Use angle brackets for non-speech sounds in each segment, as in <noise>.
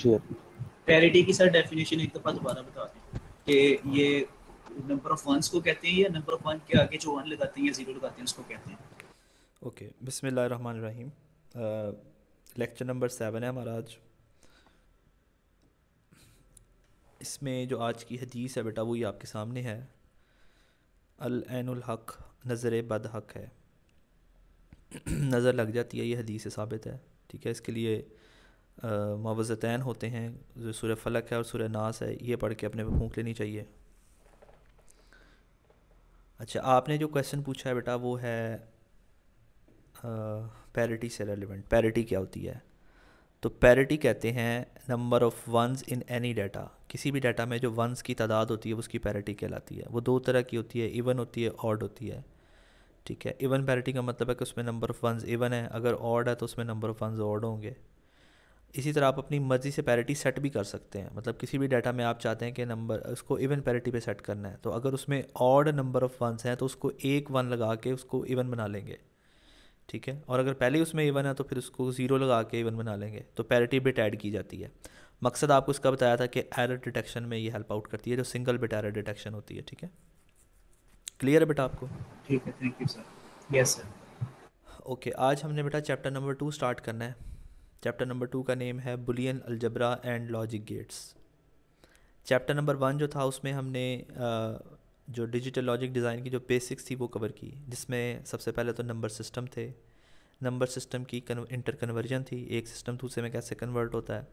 जी parity की sir definition एक दफा दोबारा बता दें कि ये नंबर ऑफ वंस को कहते हैं या नंबर ऑफ वन के आगे जो वन लगाते हैं या जीरो लगाते हैं उसको कहते हैं ओके बिस्मिल्लाह रहमान रहीम लेक्चर नंबर सेवन है हमारा आज इसमें जो आज की हदीस है बेटा वो ये आपके सामने है अल ऐनुल हक नज़र बद हक है <clears throat> नज़र लग जाती है ये हदीस साबित है ठीक है इसके लिए मावज़तैन होते हैं जो सूर्य फलक है और सूर्य नास है ये पढ़ के अपने पे लेनी चाहिए अच्छा आपने जो क्वेश्चन पूछा है बेटा वो है पैरिटी से रेलिवेंट पैरिटी क्या होती है तो पैरिटी कहते हैं number of ones in any data किसी भी डाटा में जो वंस की तादाद होती है उसकी पैरिटी कहलाती है वो दो तरह की होती है इवन होती है ऑड होती है ठीक है इवन पैरिटी का मतलब है कि उसमें नंबर ऑफ़ वंस इवन है अगर ऑड है तो उसमें नंबर ऑफ़ वंस ऑड होंगे इसी तरह आप अपनी मर्ज़ी से पैरिटी सेट भी कर सकते हैं मतलब किसी भी डाटा में आप चाहते हैं कि नंबर उसको इवन पैरिटी पे सेट करना है तो अगर उसमें ऑड नंबर ऑफ़ वंस हैं तो उसको एक वन लगा के उसको इवन बना लेंगे ठीक है और अगर पहले ही उसमें इवन है तो फिर उसको ज़ीरो लगा के इवन बना लेंगे तो पैरिटी बिट ऐड की जाती है मकसद आपको इसका बताया था कि एरर डिटेक्शन में ये हेल्प आउट करती है जो सिंगल बिट एरर डिटेक्शन होती है ठीक है क्लियर है बेटा आपको ठीक है thank you sir yes sir okay आज हमने बेटा चैप्टर नंबर टू स्टार्ट करना है चैप्टर नंबर टू का नेम है Boolean algebra and logic gates chapter number one जो था उसमें हमने जो डिजिटल लॉजिक डिज़ाइन की जो बेसिक्स थी वो कवर की जिसमें सबसे पहले तो नंबर सिस्टम थे नंबर सिस्टम की इंटर कन्वर्जन थी एक सिस्टम दूसरे में कैसे कन्वर्ट होता है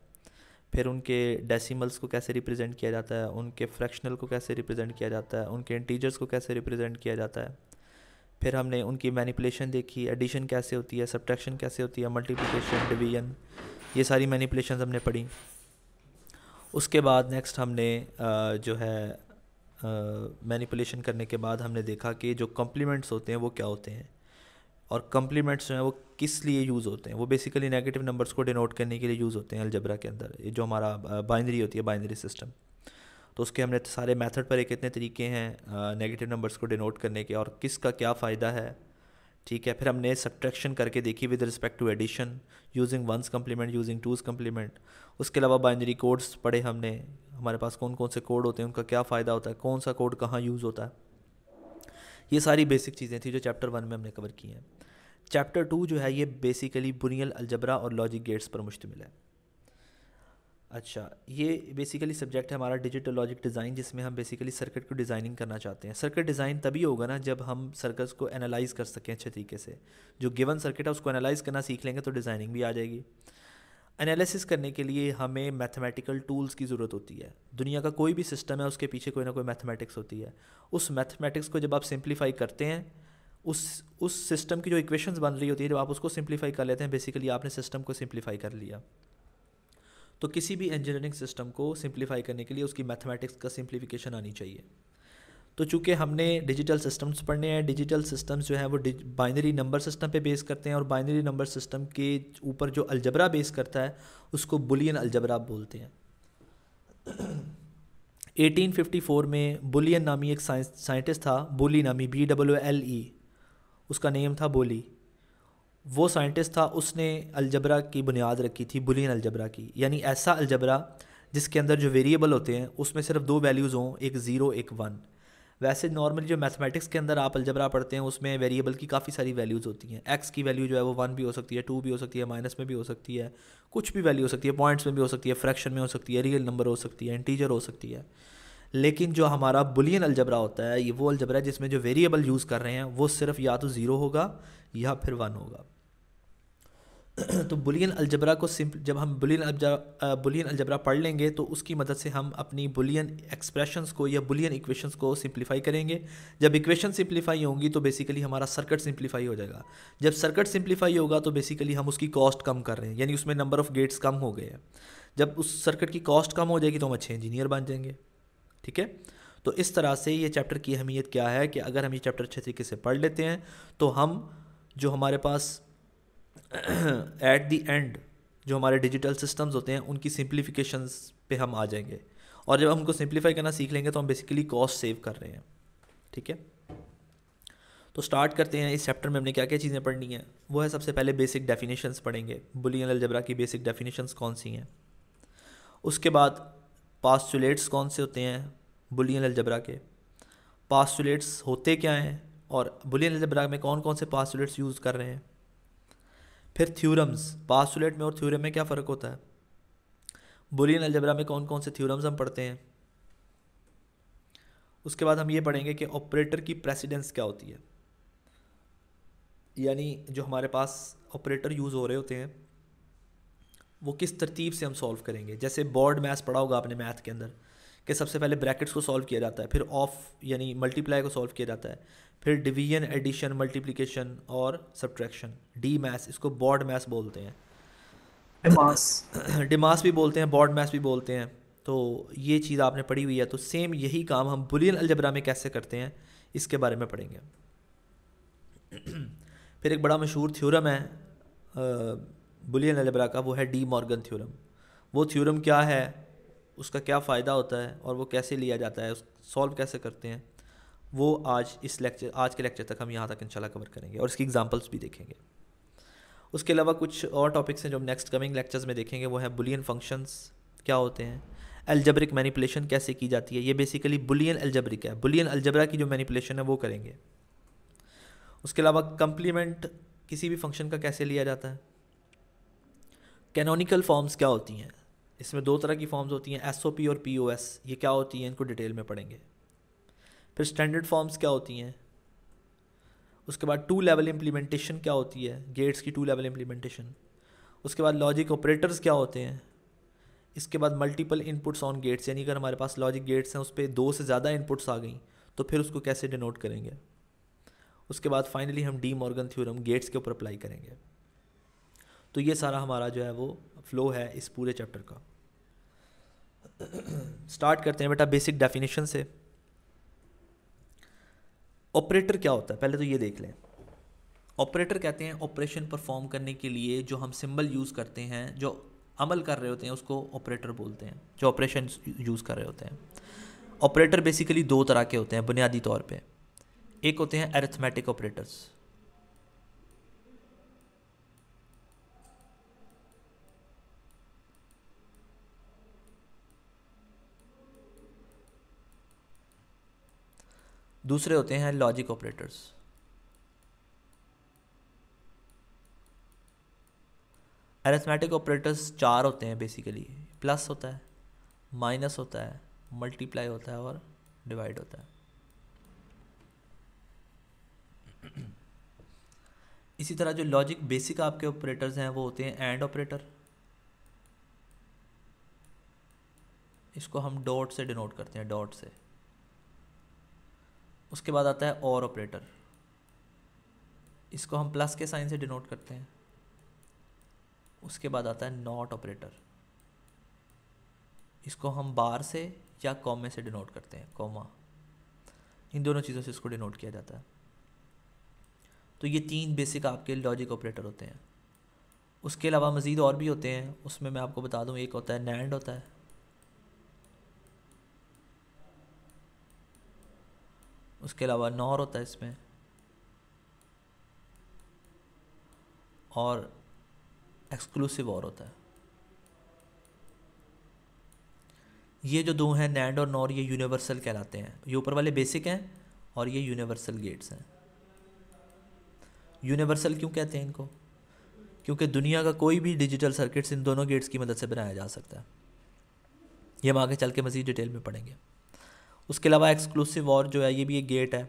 फिर उनके डेसिमल्स को कैसे रिप्रेजेंट किया जाता है उनके फ्रैक्शनल को कैसे रिप्रेजेंट किया जाता है उनके इंटीजर्स को कैसे रिप्रेजेंट किया जाता है फिर हमने उनकी मैनिपुलेशन देखी एडिशन कैसे होती है सब्ट्रैक्शन कैसे होती है मल्टीप्लिकेशन डिवीजन ये सारी मैनिपुलेशन हमने पढ़ी उसके बाद नेक्स्ट हमने जो है मैनिपुलेशन करने के बाद हमने देखा कि जो कम्प्लीमेंट्स होते हैं वो क्या होते हैं और कम्प्लीमेंट्स जो हैं वो किस लिए यूज़ होते हैं वो बेसिकली नेगेटिव नंबर्स को डिनोट करने के लिए यूज़ होते हैं अलजबरा के अंदर ये जो हमारा बाइनरी होती है बाइनरी सिस्टम तो उसके हमने सारे मेथड पर एक इतने तरीके हैं नेगेटिव नंबर्स को डिनोट करने के और किसका क्या फ़ायदा है ठीक है फिर हमने सब्ट्रैक्शन करके देखी with respect to addition using one's complement using two's complement उसके अलावा बाइनरी कोड्स पढ़े हमने हमारे पास कौन कौन से कोड होते हैं उनका क्या फ़ायदा होता है कौन सा कोड कहाँ यूज़ होता है ये सारी बेसिक चीज़ें थी जो चैप्टर वन में हमने कवर की हैं चैप्टर टू जो है ये बेसिकली बुनियल अलजबरा और लॉजिक गेट्स पर मुश्तमिल है अच्छा ये बेसिकली सब्जेक्ट है हमारा डिजिटल लॉजिक डिज़ाइन जिसमें हम बेसिकली सर्किट को डिज़ाइनिंग करना चाहते हैं सर्किट डिज़ाइन तभी होगा ना जब हम सर्कल्स को एनालाइज़ कर सकें अच्छे तरीके से जो गिवन सर्किट है उसको एनालाइज़ करना सीख लेंगे तो डिज़ाइनिंग भी आ जाएगी एनालिसिस करने के लिए हमें मैथमेटिकल टूल्स की ज़रूरत होती है दुनिया का कोई भी सिस्टम है उसके पीछे कोई ना कोई मैथमेटिक्स होती है उस मैथमेटिक्स को जब आप सिंप्लीफाई करते हैं उस उस सिस्टम की जो इक्वेशंस बन रही होती है जब आप उसको सिंप्लीफाई कर लेते हैं बेसिकली आपने सिस्टम को सिंप्लीफाई कर लिया तो किसी भी इंजीनियरिंग सिस्टम को सिंप्लीफाई करने के लिए उसकी मैथमेटिक्स का सिंप्लीफिकेशन आनी चाहिए तो चूंकि हमने डिजिटल सिस्टम्स पढ़ने हैं डिजिटल सिस्टम्स जो हैं वो बाइनरी नंबर सिस्टम पे बेस करते हैं और बाइनरी नंबर सिस्टम के ऊपर जो अलजबरा बेस करता है उसको बुलियन अलजबरा बोलते हैं 1854 <clears throat> में बुलियन नामी एक साइंटिस्ट था बोली नामी बी डब्ल्यू एल ई उसका नेम था बोली वो साइंटिस्ट था उसने अलजबरा की बुनियाद रखी थी बुलियन अलजबरा की यानी ऐसा अलजबरा जिसके अंदर जो वेरिएबल होते हैं उसमें सिर्फ दो वैल्यूज़ हों एक ज़ीरो एक वन वैसे नॉर्मली जो मैथमेटिक्स के अंदर आप अलजबरा पढ़ते हैं उसमें वेरिएबल की काफ़ी सारी वैल्यूज़ होती हैं एक्स की वैल्यू जो है वो वन भी हो सकती है टू भी हो सकती है माइनस में भी हो सकती है कुछ भी वैल्यू हो सकती है पॉइंट्स में भी हो सकती है फ्रैक्शन में हो सकती है रियल नंबर हो सकती है इंटीजर हो सकती है लेकिन जो हमारा बुलियन अलजबरा होता है ये वो अलजबरा है जिसमें जो वेरिएबल यूज़ कर रहे हैं वो सिर्फ या तो ज़ीरो होगा या फिर वन होगा <clears throat> तो बुलियन अलजबरा को सिंप जब हम बुलियन अलजबरा बुलियन अलजबरा पढ़ लेंगे तो उसकी मदद से हम अपनी बुलियन एक्सप्रेशंस को या बुलियन इक्वेशंस को सिंप्लीफाई करेंगे जब इक्वेशन सिंप्लीफाई होंगी तो बेसिकली हमारा सर्किट सिंप्लीफाई हो जाएगा जब सर्किट सिंप्लीफाई होगा तो बेसिकली हम उसकी कॉस्ट कम कर रहे हैं यानी उसमें नंबर ऑफ़ गेट्स कम हो गए हैं जब उस सर्किट की कॉस्ट कम हो जाएगी तो हम अच्छे इंजीनियर बन जाएंगे ठीक है तो इस तरह से ये चैप्टर की अहमियत क्या है कि अगर हम ये चैप्टर अच्छे तरीके से पढ़ लेते हैं तो हम जो हमारे पास एट दी एंड जो हमारे डिजिटल सिस्टम्स होते हैं उनकी सिंप्लीफिकेशन पे हम आ जाएंगे और जब हमको सिंप्लीफाई करना सीख लेंगे तो हम बेसिकली कॉस्ट सेव कर रहे हैं ठीक है तो स्टार्ट करते हैं इस चैप्टर में हमने क्या क्या चीज़ें पढ़नी हैं वो है सबसे पहले बेसिक डेफिनेशंस पढ़ेंगे बुलियन अलजबरा की बेसिक डेफिनेशंस कौन सी हैं उसके बाद पास्टुलेट्स कौन से होते हैं बुलियन अलजबरा के पास्टुलेट्स होते क्या हैं और बुलियन अलजबरा में कौन कौन से पास्टुलेट्स यूज़ कर रहे हैं फिर थ्योरम्स पासुलेट में और थ्योरम में क्या फ़र्क होता है बुलियन अलजबरा में कौन कौन से थ्योरम्स हम पढ़ते हैं उसके बाद हम ये पढ़ेंगे कि ऑपरेटर की प्रेसिडेंस क्या होती है यानी जो हमारे पास ऑपरेटर यूज़ हो रहे होते हैं वो किस तरतीब से हम सॉल्व करेंगे जैसे बॉर्ड मैथ्स पढ़ा होगा आपने मैथ के अंदर कि सबसे पहले ब्रैकेट्स को सॉल्व किया जाता है फिर ऑफ यानी मल्टीप्लाई को सॉल्व किया जाता है फिर डिवीजन एडिशन मल्टीप्लिकेशन और सब्ट्रैक्शन डी मैस इसको बॉड मैस बोलते हैं डिमास <coughs> डिमास भी बोलते हैं बॉड मैस भी बोलते हैं तो ये चीज़ आपने पढ़ी हुई है तो सेम यही काम हम बुलियन अलजबरा में कैसे करते हैं इसके बारे में पढ़ेंगे <coughs> फिर एक बड़ा मशहूर थ्योरम है बुलियन अलजबरा का वो है डी मॉर्गन थ्योरम वो थ्योरम क्या है उसका क्या फ़ायदा होता है और वो कैसे लिया जाता है सॉल्व कैसे करते हैं वो आज इस लेक्चर आज के लेक्चर तक हम यहाँ तक इंशाल्लाह कवर करेंगे और इसकी एग्जांपल्स भी देखेंगे उसके अलावा कुछ और टॉपिक्स हैं जो हम नेक्स्ट कमिंग लेक्चर्स में देखेंगे वो हैं बुलियन फंक्शंस क्या होते हैं एल्जब्रिक मैनिपुलेशन कैसे की जाती है ये बेसिकली बुलियन एल्जब्रिक है बुलियन एल्जब्रा की जो मैनिपुलेशन है वो करेंगे उसके अलावा कंप्लीमेंट किसी भी फंक्शन का कैसे लिया जाता है कैनोनिकल फॉर्म्स क्या होती हैं इसमें दो तरह की फॉर्म्स होती हैं एस और पी ये क्या होती हैं इनको डिटेल में पढ़ेंगे फिर स्टैंडर्ड फॉर्म्स क्या होती हैं उसके बाद टू लेवल इम्प्लीमेंटेशन क्या होती है गेट्स की टू लेवल इम्प्लीमेंटेशन उसके बाद लॉजिक ऑपरेटर्स क्या होते हैं इसके बाद मल्टीपल इनपुट्स ऑन गेट्स यानी अगर हमारे पास लॉजिक गेट्स हैं उस पर दो से ज़्यादा इनपुट्स आ गई तो फिर उसको कैसे डिनोट करेंगे उसके बाद फाइनली हम डी मॉर्गन थ्योरम गेट्स के ऊपर अप्लाई करेंगे तो ये सारा हमारा जो है वो फ्लो है इस पूरे चैप्टर का स्टार्ट करते हैं बेटा बेसिक डेफिनेशन से ऑपरेटर क्या होता है पहले तो ये देख लें ऑपरेटर कहते हैं ऑपरेशन परफॉर्म करने के लिए जो हम सिंबल यूज़ करते हैं जो अमल कर रहे होते हैं उसको ऑपरेटर बोलते हैं जो ऑपरेशन यूज़ कर रहे होते हैं ऑपरेटर बेसिकली दो तरह के होते हैं बुनियादी तौर पे एक होते हैं एरिथमेटिक ऑपरेटर्स दूसरे होते हैं लॉजिक ऑपरेटर्स एरेथमेटिक ऑपरेटर्स चार होते हैं बेसिकली प्लस होता है माइनस होता है मल्टीप्लाई होता है और डिवाइड होता है इसी तरह जो लॉजिक बेसिक आपके ऑपरेटर्स हैं वो होते हैं एंड ऑपरेटर इसको हम डॉट से डिनोट करते हैं डॉट से उसके बाद आता है और ऑपरेटर इसको हम प्लस के साइन से डिनोट करते हैं उसके बाद आता है नॉट ऑपरेटर इसको हम बार से या कॉमे से डिनोट करते हैं कॉमा इन दोनों चीज़ों से इसको डिनोट किया जाता है तो ये तीन बेसिक आपके लॉजिक ऑपरेटर होते हैं उसके अलावा मज़ीद और भी होते हैं उसमें मैं आपको बता दूँ एक होता है नैंड होता है उसके अलावा नौर होता है इसमें और एक्सक्लूसिव और होता है ये जो दो हैं नैंड और नॉर ये यूनिवर्सल कहलाते हैं ये ऊपर वाले बेसिक हैं और ये यूनिवर्सल गेट्स हैं यूनिवर्सल क्यों कहते हैं इनको क्योंकि दुनिया का कोई भी डिजिटल सर्किट्स इन दोनों गेट्स की मदद से बनाया जा सकता है ये हम आगे चल के मज़ीद डिटेल में पढ़ेंगे उसके अलावा एक्सक्लूसिव और जो है ये भी एक गेट है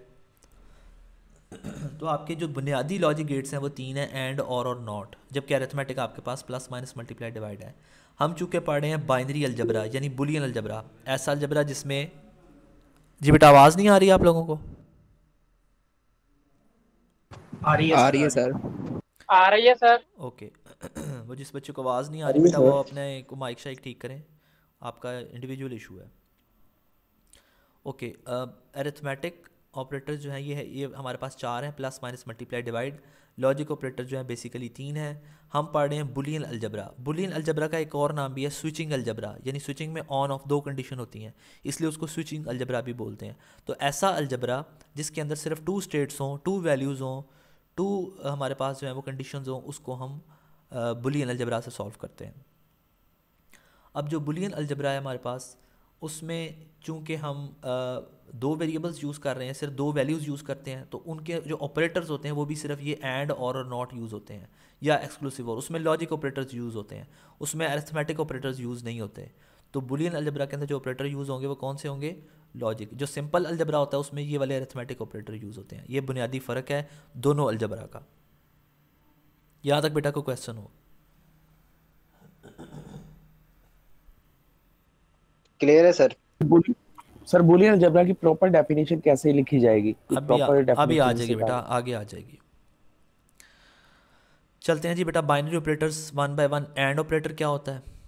तो आपके जो बुनियादी लॉजिक गेट्स हैं वो तीन हैं एंड और और नॉट जबकि अरेथमेटिक आपके पास प्लस माइनस मल्टीप्लाई डिवाइड है हम चूँकि पढ़ रहे हैं बाइनरी अलजबरा यानी बुलियन अलजबरा ऐसा अलजबरा जिसमें जी बेटा आवाज़ नहीं आ रही आप लोगों को आ रही है आ रही है सर आ रही है सर ओके <clears throat> वो जिस बच्चे को आवाज़ नहीं आ रही बेटा वो अपने माइक शाइक ठीक करें आपका इंडिविजुअल इशू है ओके एरिथमेटिक ऑपरेटर जो है ये है ये हमारे पास चार हैं plus minus multiply divide logic operator जो है बेसिकली तीन हैं हम पढ़ रहे हैं बुलियन अलजबरा बुलियन अलजबरा का एक और नाम भी है स्विचिंग अलजबरा यानी स्विचिंग में ऑन ऑफ दो कंडीशन होती हैं इसलिए उसको स्विचिंग अलजबरा भी बोलते हैं तो ऐसा अलजबरा जिसके अंदर सिर्फ टू स्टेट्स हों टू वैल्यूज़ हों टू हमारे पास जो है वो कंडीशन हों उसको हम बुलियन अलजबरा से सॉल्व करते हैं अब जो बुलियन अलजबरा है हमारे पास उसमें चूँकि हम दो वेरिएबल्स यूज़ कर रहे हैं सिर्फ दो वैल्यूज़ यूज़ करते हैं तो उनके जो ऑपरेटर्स होते हैं वो भी सिर्फ ये एंड और और नॉट यूज़ होते हैं या एक्सक्लूसिव और उसमें लॉजिक ऑपरेटर्स यूज़ होते हैं उसमें अरेथमेटिक ऑपरेटर्स यूज़ नहीं होते तो बुलियन अलजबरा के अंदर जो ऑपरेटर यूज़ होंगे वो कौन से होंगे लॉजिक जो सिंपल अलजबरा होता है उसमें ये वाले अरेथमेटिक ऑपरेटर यूज़ होते हैं ये बुनियादी फ़र्क है दोनों अलजबरा का यहाँ तक बेटा को क्वेश्चन हो क्लियर है सर सर बोलिए अलजेब्रा की प्रॉपर डेफिनेशन कैसे लिखी जाएगी अभी अभी आ जाएगी बेटा आगे आ जाएगी चलते हैं जी बेटा binary operators one by one and operator क्या होता है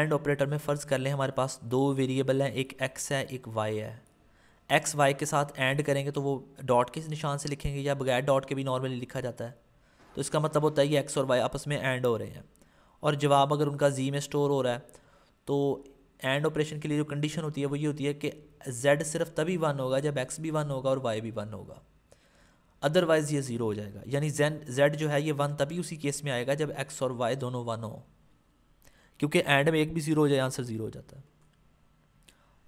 एंड ऑपरेटर में फ़र्ज़ कर लें हमारे पास दो वेरिएबल हैं एक एक्स है एक वाई है एक्स वाई के साथ एंड करेंगे तो वो डॉट के निशान से लिखेंगे या बगैर डॉट के भी नॉर्मली लिखा जाता है तो इसका मतलब होता है कि एक्स और वाई आपस में एंड हो रहे हैं और जवाब अगर उनका जी में स्टोर हो रहा है तो एंड ऑपरेशन के लिए जो कंडीशन होती है वो ये होती है कि जेड सिर्फ तभी वन होगा जब एक्स भी वन होगा और वाई भी वन होगा अदरवाइज़ ये ज़ीरो हो जाएगा यानी जेड जेड जो है ये वन तभी उसी केस में आएगा जब एक्स और वाई दोनों वन हो क्योंकि एंड में एक भी ज़ीरो हो जाए आंसर ज़ीरो हो जाता है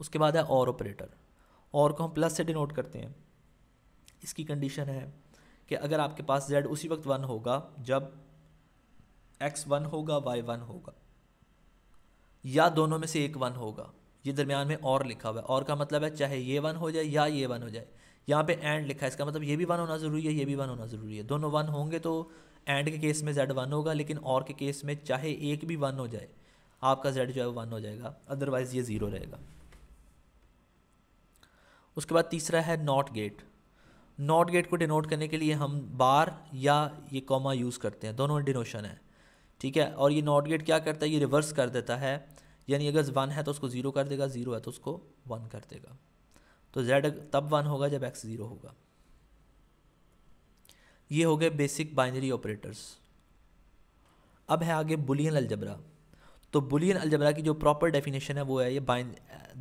उसके बाद है और ऑपरेटर और को हम प्लस से डिनोट करते हैं इसकी कंडीशन है कि अगर आपके पास जेड उसी वक्त वन होगा जब एक्स वन होगा वाई वन होगा या दोनों में से एक वन होगा ये दरमियान में और लिखा हुआ है और का मतलब है चाहे ये वन हो जाए या ये वन हो जाए यहाँ पे एंड लिखा है इसका मतलब ये भी वन होना ज़रूरी है ये भी वन होना ज़रूरी है दोनों वन होंगे तो एंड के केस में जेड वन होगा लेकिन और के केस में चाहे एक भी वन हो जाए आपका जेड जो है वन हो जाएगा अदरवाइज़ ये ज़ीरो रहेगा उसके बाद तीसरा है नॉट गेट नॉट गेट को डिनोट करने के लिए हम बार या ये कॉमा यूज़ करते हैं दोनों डिनोशन है ठीक है और ये नॉट गेट क्या करता है ये रिवर्स कर देता है यानी अगर वन है तो उसको ज़ीरो कर देगा ज़ीरो है तो उसको वन कर देगा तो जेड तब वन होगा जब एक्स ज़ीरो होगा ये हो गए बेसिक बाइनरी ऑपरेटर्स अब है आगे बुलियन अलजबरा तो बुलियन अलजबरा की जो प्रॉपर डेफिनेशन है वो है ये बाइन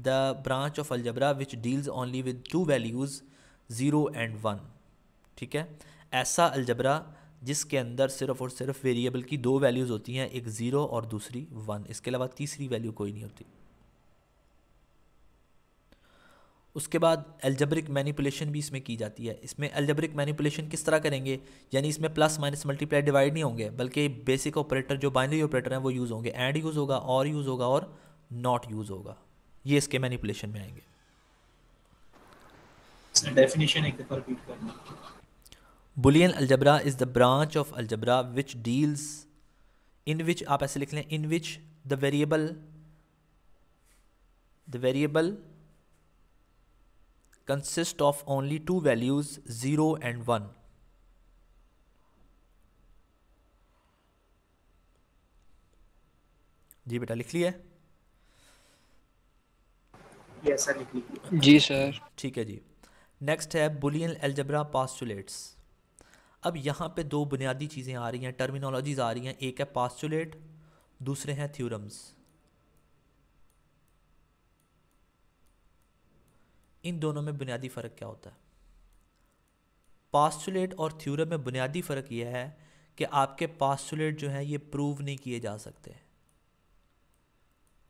the branch of algebra which deals only with two values zero and one ठीक है ऐसा अलजबरा जिसके अंदर सिर्फ और सिर्फ वेरिएबल की दो वैल्यूज़ होती हैं एक ज़ीरो और दूसरी वन इसके अलावा तीसरी वैल्यू कोई नहीं होती उसके बाद एल्जब्रिक मैनिपुलेशन भी इसमें की जाती है इसमें एल्जब्रिक मैनिपुलेशन किस तरह करेंगे यानी इसमें प्लस माइनस मल्टीप्लाई डिवाइड नहीं होंगे बल्कि बेसिक ऑपरेटर जो बाइनरी ऑपरेटर हैं वो यूज़ होंगे एंड यूज़ होगा और यूज़ होगा और नॉट यूज़ होगा ये इसके मैनिपुलेशन में आएंगे डेफिनेशन एक दफा रिपीट करना Boolean algebra is the branch of algebra which deals in which आप ऐसे लिख लें in which the variable the variable consist of only two values zero and one जी बेटा लिख लिया yes, जी सर ठीक है जी नेक्स्ट है बुलियन एल्जबरा पास्टुलेट्स अब यहाँ पे दो बुनियादी चीज़ें आ रही हैं टर्मिनोलॉजीज आ रही हैं एक है पास्टुलेट दूसरे हैं थ्योरम्स इन दोनों में बुनियादी फ़र्क क्या होता है पास्टुलेट और थ्योरम में बुनियादी फ़र्क यह है कि आपके पास्टुलेट जो हैं ये प्रूव नहीं किए जा सकते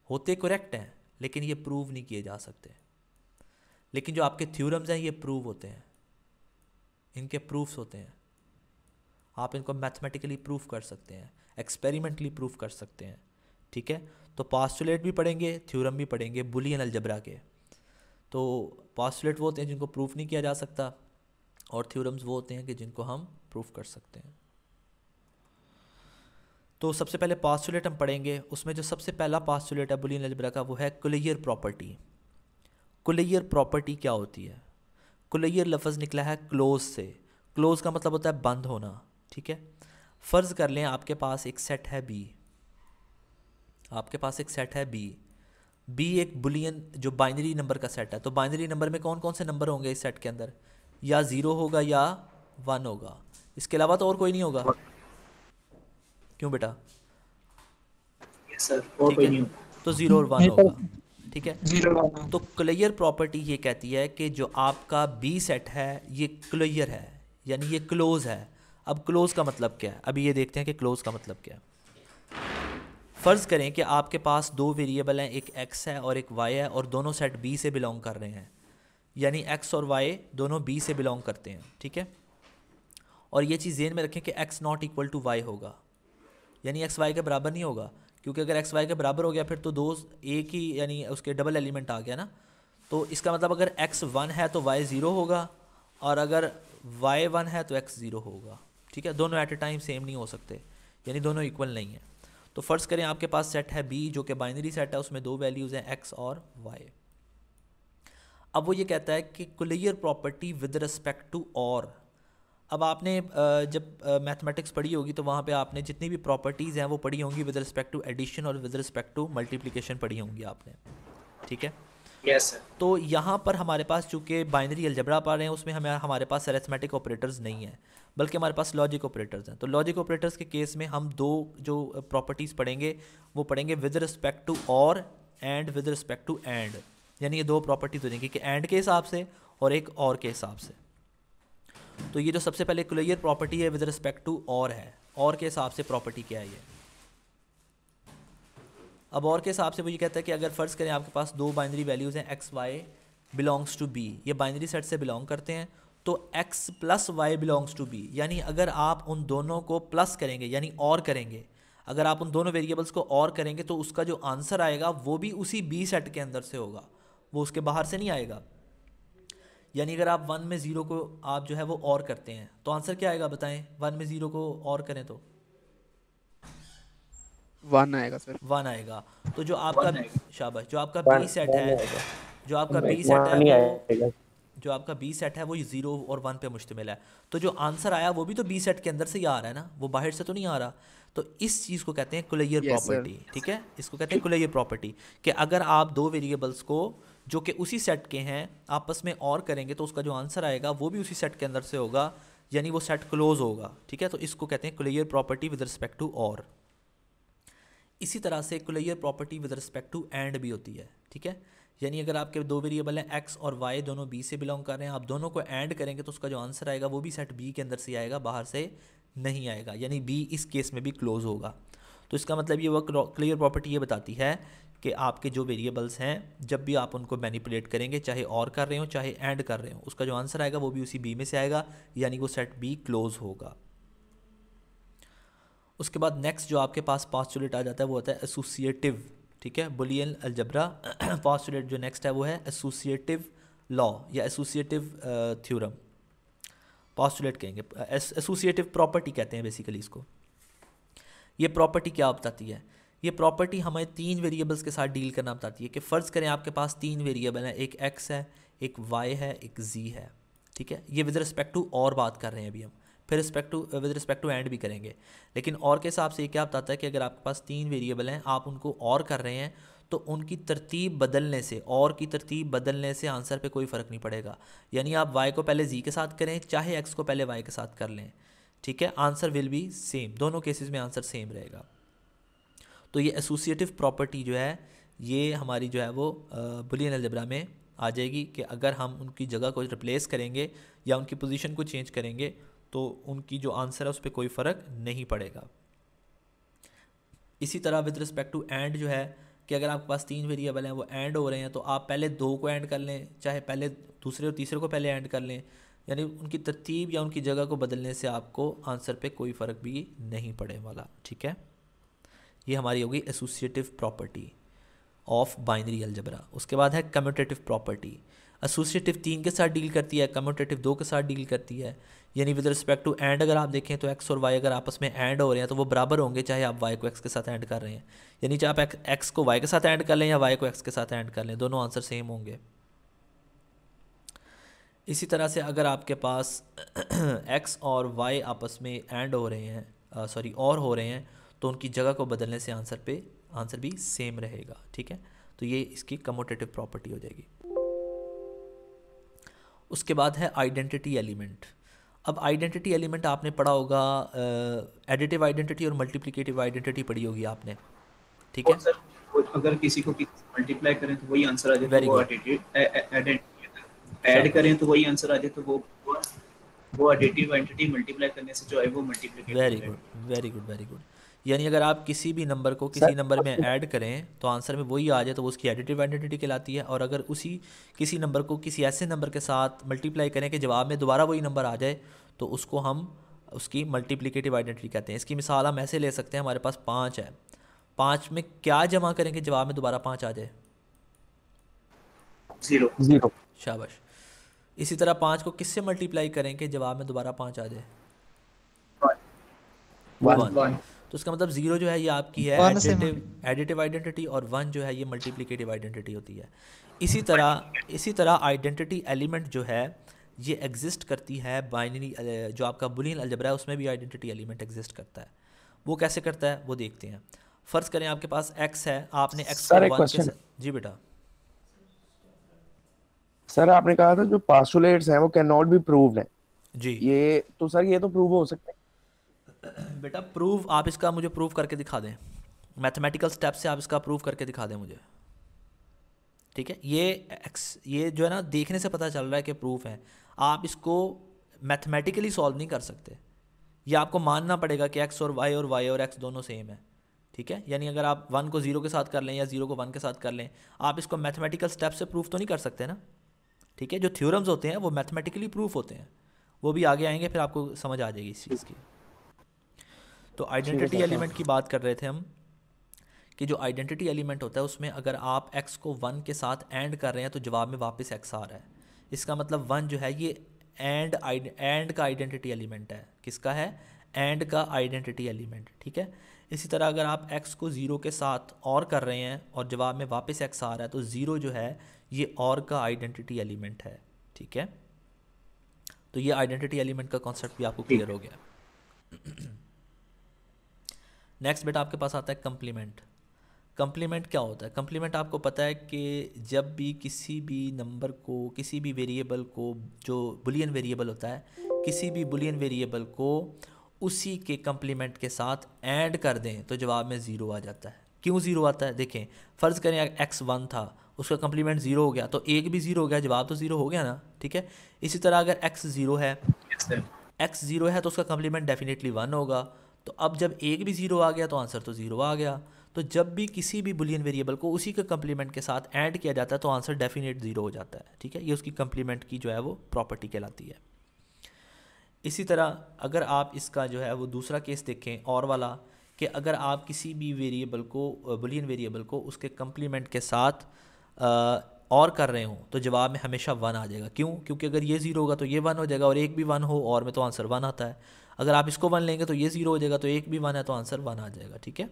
होते करेक्ट हैं लेकिन ये प्रूव नहीं किए जा सकते लेकिन जो आपके थ्योरम्स हैं ये प्रूव होते हैं इनके प्रूफ्स होते हैं आप इनको मैथमेटिकली प्रूफ कर सकते हैं एक्सपेरिमेंटली प्रूफ कर सकते हैं ठीक है तो पास्टुलेट भी पढ़ेंगे थ्योरम भी पढ़ेंगे बुलियन अलजबरा के तो पास्टुलेट वो होते हैं जिनको प्रूफ नहीं किया जा सकता और थ्योरम्स वो होते हैं कि जिनको हम प्रूफ कर सकते हैं तो सबसे पहले पास्टुलेट हम पढ़ेंगे उसमें जो सबसे पहला पास्टुलेट है बुलियन अलजबरा का वो है कुलियर प्रॉपर्टी कुलियर प्रॉपर्टी क्या होती है कुलियर लफ्ज़ निकला है क्लोज से क्लोज का मतलब होता है बंद होना ठीक है फ़र्ज़ कर लें आपके पास एक सेट है बी आपके पास एक सेट है बी बी एक बुलियन जो बाइनरी नंबर का सेट है तो बाइनरी नंबर में कौन कौन से नंबर होंगे इस सेट के अंदर या ज़ीरो होगा या वन होगा इसके अलावा तो और कोई नहीं होगा क्यों बेटा तो ज़ीरो और वन तो होगा ठीक है तो क्लियर प्रॉपर्टी ये कहती है कि जो आपका बी सेट है ये क्लियर है यानी ये क्लोज है अब क्लोज़ का मतलब क्या है अभी ये देखते हैं कि क्लोज़ का मतलब क्या है फ़र्ज़ करें कि आपके पास दो वेरिएबल हैं एक एक्स है और एक वाई है और दोनों सेट बी से बिलोंग कर रहे हैं यानी एक्स और वाई दोनों बी से बिलोंग करते हैं ठीक है और ये चीज़ जेन में रखें कि X not equal to Y होगा यानी एक्स वाई के बराबर नहीं होगा क्योंकि अगर एक्स वाई के बराबर हो गया फिर तो दो एक ही यानी उसके डबल एलिमेंट आ गया ना तो इसका मतलब अगर एक्स वन है तो वाई ज़ीरो होगा और अगर वाई वन है तो एक्स ज़ीरो होगा ठीक है दोनों एट ए टाइम सेम नहीं हो सकते यानी दोनों इक्वल नहीं है तो फ़र्ज़ करें आपके पास सेट है बी जो कि बाइनरी सेट है उसमें दो वैल्यूज़ हैं एक्स और वाई अब वो ये कहता है कि closure property with respect to or अब आपने जब मैथमेटिक्स पढ़ी होगी तो वहाँ पे आपने जितनी भी प्रॉपर्टीज़ हैं वो पढ़ी होंगी विद रिस्पेक्ट टू एडिशन और विद रिस्पेक्ट टू मल्टीप्लिकेशन पढ़ी होंगी आपने ठीक है yes, तो यहाँ पर हमारे पास चूँकि बाइनरी अलजबरा पा रहे हैं उसमें हमें हमारे पास अरेथमेटिक ऑपरेटर्स नहीं है बल्कि हमारे पास लॉजिक ऑपरेटर्स हैं तो लॉजिक ऑपरेटर्स के केस में हम दो जो प्रॉपर्टीज़ पढ़ेंगे वो पढ़ेंगे with respect to or and with respect to and यानी ये दो प्रॉपर्टीज़ हो जाएंगी कि एंड के हिसाब से और एक और के हिसाब से तो ये जो सबसे पहले क्लियर प्रॉपर्टी है विद रिस्पेक्ट टू और है और के हिसाब से प्रॉपर्टी क्या है ये अब और के हिसाब से वो ये कहता है कि अगर फ़र्ज़ करें आपके पास दो बाइनरी वैल्यूज़ हैं X Y belongs to B ये बाइनरी सेट से बिलोंग करते हैं तो x plus Y belongs to B यानी अगर आप उन दोनों को प्लस करेंगे यानी और करेंगे अगर आप उन दोनों वेरिएबल्स को और करेंगे तो उसका जो आंसर आएगा वो भी उसी बी सेट के अंदर से होगा वो उसके बाहर से नहीं आएगा यानी अगर आप वन में ज़ीरो को आप जो है वो और करते हैं तो आंसर क्या आएगा बताएं वन में ज़ीरो को और करें तो वन आएगा सर वन आएगा तो जो आपका शाबाश जो आपका बी सेट है जो आपका बी सेट है जो आपका बी सेट है वो ज़ीरो और वन पे मुश्तमिल है तो जो आंसर आया वो भी तो बी सेट के अंदर से ही आ रहा है ना वो बाहर से तो नहीं आ रहा तो इस चीज़ को कहते हैं कुलेयर प्रॉपर्टी ठीक है इसको कहते हैं कुलेयर प्रॉपर्टी कि अगर आप दो वेरिएबल्स को जो कि उसी सेट के हैं आपस में और करेंगे तो उसका जो आंसर आएगा वो भी उसी सेट के अंदर से होगा यानी वो सेट क्लोज होगा ठीक है तो इसको कहते हैं closure property with respect to or इसी तरह से closure property with respect to and भी होती है ठीक है यानी अगर आपके दो वेरिएबल हैं एक्स और वाई दोनों बी से बिलोंग कर रहे हैं आप दोनों को ऐड करेंगे तो उसका जो आंसर आएगा वो भी सेट बी के अंदर से आएगा बाहर से नहीं आएगा यानी बी इस केस में भी क्लोज़ होगा तो इसका मतलब ये वह क्लियर प्रॉपर्टी ये बताती है कि आपके जो वेरिएबल्स हैं जब भी आप उनको मैनिपुलेट करेंगे चाहे और कर रहे हो चाहे एंड कर रहे हो उसका जो आंसर आएगा वो भी उसी बी में से आएगा यानी वो सेट बी क्लोज़ होगा उसके बाद नेक्स्ट जो आपके पास पास्टुलेट आ जाता है वो होता है एसोसिएटिव ठीक है बुलियन अलजबरा पॉस्टुलेट <clears throat> जो नेक्स्ट है वो है एसोसिएटिव लॉ या एसोसिएटिव थ्योरम पॉस्टुलेट कहेंगे एसोसिएटिव प्रॉपर्टी कहते हैं बेसिकली इसको ये प्रॉपर्टी क्या बताती है ये प्रॉपर्टी हमें तीन वेरिएबल्स के साथ डील करना बताती है कि फ़र्ज़ करें आपके पास तीन वेरिएबल हैं एक एक्स है एक वाई है एक जी है ठीक है ये विद रिस्पेक्ट टू और बात कर रहे हैं अभी हम फिर respect to with respect to and भी करेंगे लेकिन और के हिसाब से ये क्या बताता है कि अगर आपके पास तीन वेरिएबल हैं आप उनको और कर रहे हैं तो उनकी तरतीब बदलने से और की तरतीब बदलने से आंसर पे कोई फ़र्क नहीं पड़ेगा यानी आप वाई को पहले जी के साथ करें चाहे एक्स को पहले वाई के साथ कर लें ठीक है आंसर विल बी सेम दोनों केसेस में आंसर सेम रहेगा तो ये एसोसिएटिव प्रॉपर्टी जो है ये हमारी जो है वो बुलियन अलजबरा में आ जाएगी कि अगर हम उनकी जगह को रिप्लेस करेंगे या उनकी पोजीशन को चेंज करेंगे तो उनकी जो आंसर है उस पर कोई फ़र्क नहीं पड़ेगा इसी तरह विद रिस्पेक्ट टू एंड जो है कि अगर आपके पास तीन वेरिएबल हैं वो एंड हो रहे हैं तो आप पहले दो को एंड कर लें चाहे पहले दूसरे और तीसरे को पहले एंड कर लें यानी उनकी तरतीब या उनकी जगह को बदलने से आपको आंसर पे कोई फ़र्क भी नहीं पड़े वाला ठीक है ये हमारी होगी associative property of binary algebra उसके बाद है कम्यूटेटिव प्रॉपर्टी एसोसिएटिव तीन के साथ डील करती है कम्यूटेटिव दो के साथ डील करती है यानी विद रिस्पेक्ट टू एंड अगर आप देखें तो एक्स और वाई अगर आपस में एंड हो रहे हैं तो वो बराबर होंगे चाहे आप वाई को एक्स के साथ एंड कर रहे हैं यानी चाहे आप एक्स को वाई के साथ एंड कर लें या वाई को एक्स के साथ एंड कर लें दोनों आंसर सेम होंगे इसी तरह से अगर आपके पास एक्स <clears throat> और वाई आपस में एंड हो रहे हैं सॉरी और हो रहे हैं तो उनकी जगह को बदलने से आंसर पे आंसर भी सेम रहेगा ठीक है तो ये इसकी कमोटेटिव प्रॉपर्टी हो जाएगी उसके बाद है आइडेंटिटी एलिमेंट अब आइडेंटिटी एलिमेंट आपने पढ़ा होगा एडिटिव आइडेंटिटी और मल्टीप्लिकेटिव आइडेंटिटी पढ़ी होगी आपने ठीक है सर अगर किसी को मल्टीप्लाई करें तो वही आंसर आ जाए वेरी गुड ऐड करें तो वही आंसर आ जाए तो वो वो एडिटिव आइडेंटिटी मल्टीप्लाई करने से जो है वो multiplicative very good very good very good यानी अगर आप किसी भी नंबर को किसी नंबर में ऐड करें तो आंसर में वही आ जाए तो वो उसकी एडिटिव आइडेंटिटी कहलाती है और अगर उसी किसी नंबर को किसी ऐसे नंबर के साथ मल्टीप्लाई करें कि जवाब में दोबारा वही नंबर आ जाए तो उसको हम उसकी मल्टीप्लिकेटिव आइडेंटिटी कहते हैं इसकी मिसाल हम ऐसे ले सकते हैं हमारे पास पाँच है पाँच में क्या जमा करें कि जवाब में दोबारा पाँच आ जाए जीरो जीरो शाबाश इसी तरह पाँच को किससे मल्टीप्लाई करें कि जवाब में दोबारा पाँच आ जाए तो इसका मतलब जीरो जो है ये आपकी है एडिटिव आइडेंटिटी और वन जो है ये मल्टीप्लीकेटिव आइडेंटिटी होती है इसी तरह इसी तरह आइडेंटिटी एलिमेंट जो है ये एग्जिस्ट करती है बाइनरी जो आपका बुलियन अलजबरा है उसमें भी आइडेंटिटी एलिमेंट एग्जिस्ट करता है वो कैसे करता है वो देखते हैं फर्ज करें आपके पास एक्स है आपने एक्स सर, एक के जी बेटा सर आपने कहा था जो पासुलेट्स हैं वो कैन नॉट बी प्रूव्ड है जी ये तो सर ये तो प्रूव हो सकते बेटा प्रूफ आप इसका मुझे प्रूफ करके दिखा दें मैथमेटिकल स्टेप से आप इसका प्रूफ करके दिखा दें मुझे ठीक है ये एक्स ये जो है ना देखने से पता चल रहा है कि प्रूफ है आप इसको मैथमेटिकली सॉल्व नहीं कर सकते ये आपको मानना पड़ेगा कि एक्स और वाई और वाई और एक्स दोनों सेम है ठीक है यानी अगर आप वन को ज़ीरो के साथ कर लें या ज़ीरो को वन के साथ कर लें आप इसको मैथमेटिकल स्टेप से प्रूफ तो नहीं कर सकते ना ठीक है जो थ्योरम्स होते हैं वो मैथमेटिकली प्रूफ होते हैं वो भी आगे आएंगे फिर आपको समझ आ जाएगी इस चीज़ की तो आइडेंटिटी एलिमेंट की बात कर रहे थे हम कि जो आइडेंटिटी एलिमेंट होता है उसमें अगर आप एक्स को वन के साथ एंड कर रहे हैं तो जवाब में वापस एक्स आ रहा है इसका मतलब वन जो है ये एंड एंड का आइडेंटिटी एलिमेंट है किसका है एंड का आइडेंटिटी एलिमेंट ठीक है इसी तरह अगर आप एक्स को ज़ीरो के साथ और कर रहे हैं और जवाब में वापस एक्स आ रहा है तो ज़ीरो जो है ये और का आइडेंटिटी एलिमेंट है ठीक है तो ये आइडेंटिटी एलिमेंट का कॉन्सेप्ट भी आपको क्लियर हो गया नेक्स्ट बेटा आपके पास आता है कम्प्लीमेंट कम्प्लीमेंट क्या होता है कम्प्लीमेंट आपको पता है कि जब भी किसी भी नंबर को किसी भी वेरिएबल को जो बुलियन वेरिएबल होता है किसी भी बुलियन वेरिएबल को उसी के कम्प्लीमेंट के साथ ऐड कर दें तो जवाब में ज़ीरो आ जाता है क्यों ज़ीरो आता है देखें फ़र्ज़ करें एक्स वन था उसका कम्प्लीमेंट ज़ीरो हो गया तो एक भी ज़ीरो हो गया जवाब तो ज़ीरो हो गया ना ठीक है इसी तरह अगर एक्स ज़ीरो है एक्स ज़ीरो है तो उसका कम्प्लीमेंट डेफिनेटली वन होगा तो अब जब एक भी ज़ीरो आ गया तो आंसर तो ज़ीरो आ गया तो जब भी किसी भी बुलियन वेरिएबल को उसी के कम्प्लीमेंट के साथ ऐड किया जाता है तो आंसर डेफिनेट ज़ीरो हो जाता है ठीक है ये उसकी कम्प्लीमेंट की जो है वो प्रॉपर्टी कहलाती है इसी तरह अगर आप इसका जो है वो दूसरा केस देखें और वाला कि अगर आप किसी भी वेरिएबल को बुलियन वेरिएबल को उसके कम्प्लीमेंट के साथ आ, और कर रहे हों तो जवाब में हमेशा वन आ जाएगा क्यों क्योंकि अगर ये ज़ीरो होगा तो ये वन हो जाएगा और एक भी वन हो और में तो आंसर वन आता है अगर आप इसको वन लेंगे तो ये ज़ीरो हो जाएगा तो एक भी वन है तो आंसर वन आ जाएगा ठीक है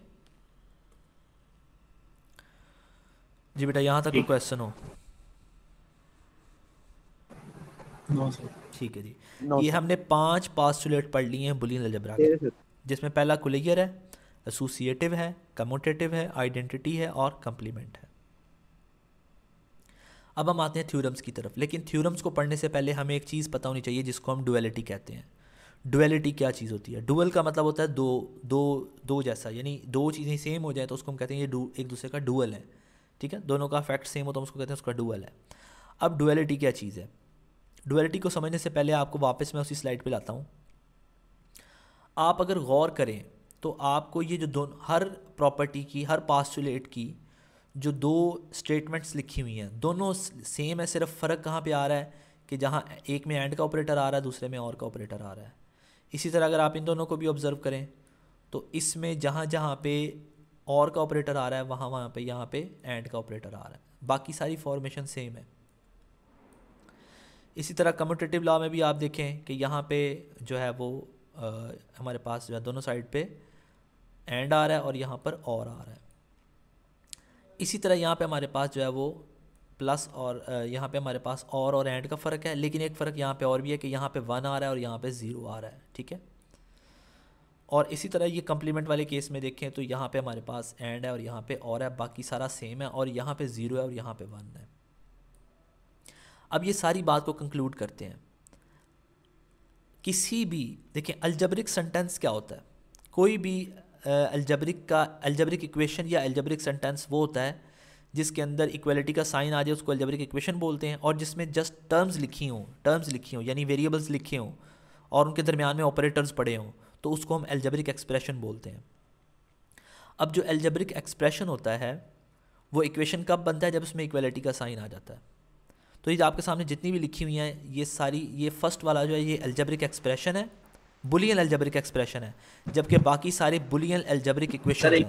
जी बेटा यहाँ तक क्वेश्चन हो ठीक है जी ये हमने पांच पास्टुलेट पढ़ लिए हैं बुलियन अलजबरा के जिसमें पहला कुलियर है एसोसिएटिव है कमोटेटिव है आइडेंटिटी है और कंप्लीमेंट है अब हम आते हैं थ्योरम्स की तरफ लेकिन थ्योरम्स को पढ़ने से पहले हमें एक चीज़ पता होनी चाहिए जिसको हम डुअलिटी कहते हैं डुअलिटी क्या चीज़ होती है डुअल का मतलब होता है दो दो दो जैसा यानी दो चीज़ें सेम हो जाए तो उसको हम कहते हैं ये एक दूसरे का डुअल है ठीक है दोनों का फैक्ट सेम हो तो हम उसको कहते हैं उसका डुअल है अब डुअलिटी क्या चीज़ है डुअलिटी को समझने से पहले आपको वापस मैं उसी स्लाइड पर लाता हूँ आप अगर गौर करें तो आपको ये जो दोनों हर प्रॉपर्टी की हर पास्टुलेट की जो दो स्टेटमेंट्स लिखी हुई हैं दोनों सेम है सिर्फ फ़र्क कहाँ पे आ रहा है कि जहाँ एक में एंड का ऑपरेटर आ रहा है दूसरे में और का ऑपरेटर आ रहा है इसी तरह अगर आप इन दोनों को भी ऑब्ज़र्व करें तो इसमें जहाँ जहाँ पे और का ऑपरेटर आ रहा है वहाँ वहाँ पे यहाँ पे एंड का ऑपरेटर आ रहा है बाकी सारी फॉर्मेशन सेम है इसी तरह कम्यूटेटिव लॉ में भी आप देखें कि यहाँ पे जो है वो आ, हमारे पास जो है दोनों साइड पे एंड आ रहा है और यहाँ पर और आ रहा है इसी तरह यहाँ पे हमारे पास जो है वो प्लस और यहाँ पे हमारे पास और और एंड का फ़र्क है लेकिन एक फ़र्क यहाँ पे और भी है कि यहाँ पे वन आ रहा है और यहाँ पे ज़ीरो आ रहा है ठीक है और इसी तरह ये कम्प्लीमेंट वाले केस में देखें तो यहाँ पे हमारे पास एंड है और यहाँ पे और है बाकी सारा सेम है और यहाँ पे ज़ीरो है और यहाँ पे वन है अब ये सारी बात को कंक्लूड करते हैं किसी भी देखें अल्जबरिक सेंटेंस क्या होता है कोई भी अल्जबरिक का अल्जबरिक इक्वेशन या अल्जबरिक सेंटेंस वो होता है जिसके अंदर इक्वलिटी का साइन आ जाए उसको अल्जेब्रिक इक्वेशन बोलते हैं और जिसमें जस्ट टर्म्स लिखी हों टर्म्स लिखी हों यानी वेरिएबल्स लिखे हों और उनके दरमियान में ऑपरेटर्स पड़े हों तो उसको हम एल्जेब्रिक एक्सप्रेशन बोलते हैं अब जो एल्जेब्रिक एक्सप्रेशन होता है वो इक्वेशन कब बनता है जब उसमें इक्वलिटी का साइन आ जाता है तो ये आपके सामने जितनी भी लिखी हुई हैं ये सारी ये फर्स्ट वाला जो है ये एल्जेब्रिक एक्सप्रेशन है बुलियन एल्जेब्रिक एक्सप्रेशन है जबकि बाकी सारे बुलियन एल्जेब्रिक इक्वेशन हैं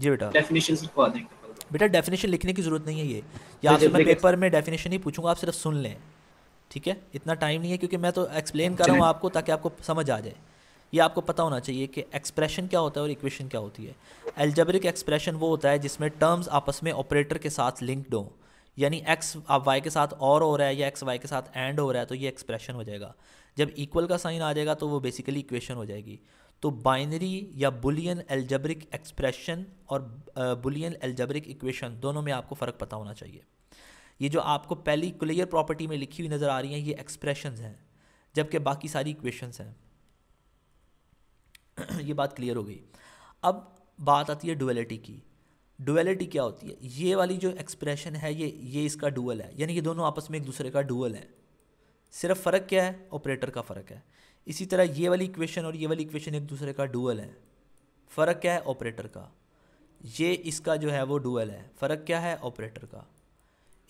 जी बेटा डेफिनेशन देंगे बेटा डेफिनेशन लिखने की ज़रूरत नहीं है ये या आपसे मैं पेपर में डेफिनेशन ही पूछूंगा आप सिर्फ सुन लें ठीक है इतना टाइम नहीं है क्योंकि मैं तो एक्सप्लेन कर रहा हूँ आपको ताकि आपको समझ आ जाए ये आपको पता होना चाहिए कि एक्सप्रेशन क्या होता है और इक्वेशन क्या होती है एल्जेब्रिक एक्सप्रेशन वो होता है जिसमें टर्म्स आपस में ऑपरेटर के साथ लिंक्ड हों यानी एक्स आप वाई के साथ और हो रहा है या एक्स वाई के साथ एंड हो रहा है तो ये एक्सप्रेशन हो जाएगा जब इक्वल का साइन आ जाएगा तो वो बेसिकली इक्वेशन हो जाएगी तो बाइनरी या बुलियन एल्जब्रिक एक्सप्रेशन और बुलियन एल्जब्रिक इक्वेशन दोनों में आपको फ़र्क पता होना चाहिए ये जो आपको पहली क्लियर प्रॉपर्टी में लिखी हुई नज़र आ रही हैं ये एक्सप्रेशन हैं जबकि बाकी सारी इक्वेशन हैं <clears throat> ये बात क्लियर हो गई अब बात आती है डुअलिटी की डुअलिटी क्या होती है ये वाली जो एक्सप्रेशन है ये ये इसका डुअल है यानी ये दोनों आपस में एक दूसरे का डुअल है सिर्फ फ़र्क क्या है ऑपरेटर का फ़र्क है इसी तरह ये वाली इक्वेशन और ये वाली इक्वेशन एक दूसरे का डुअल है फ़र्क क्या है ऑपरेटर का ये इसका जो है वो डुअल है फ़र्क क्या है ऑपरेटर का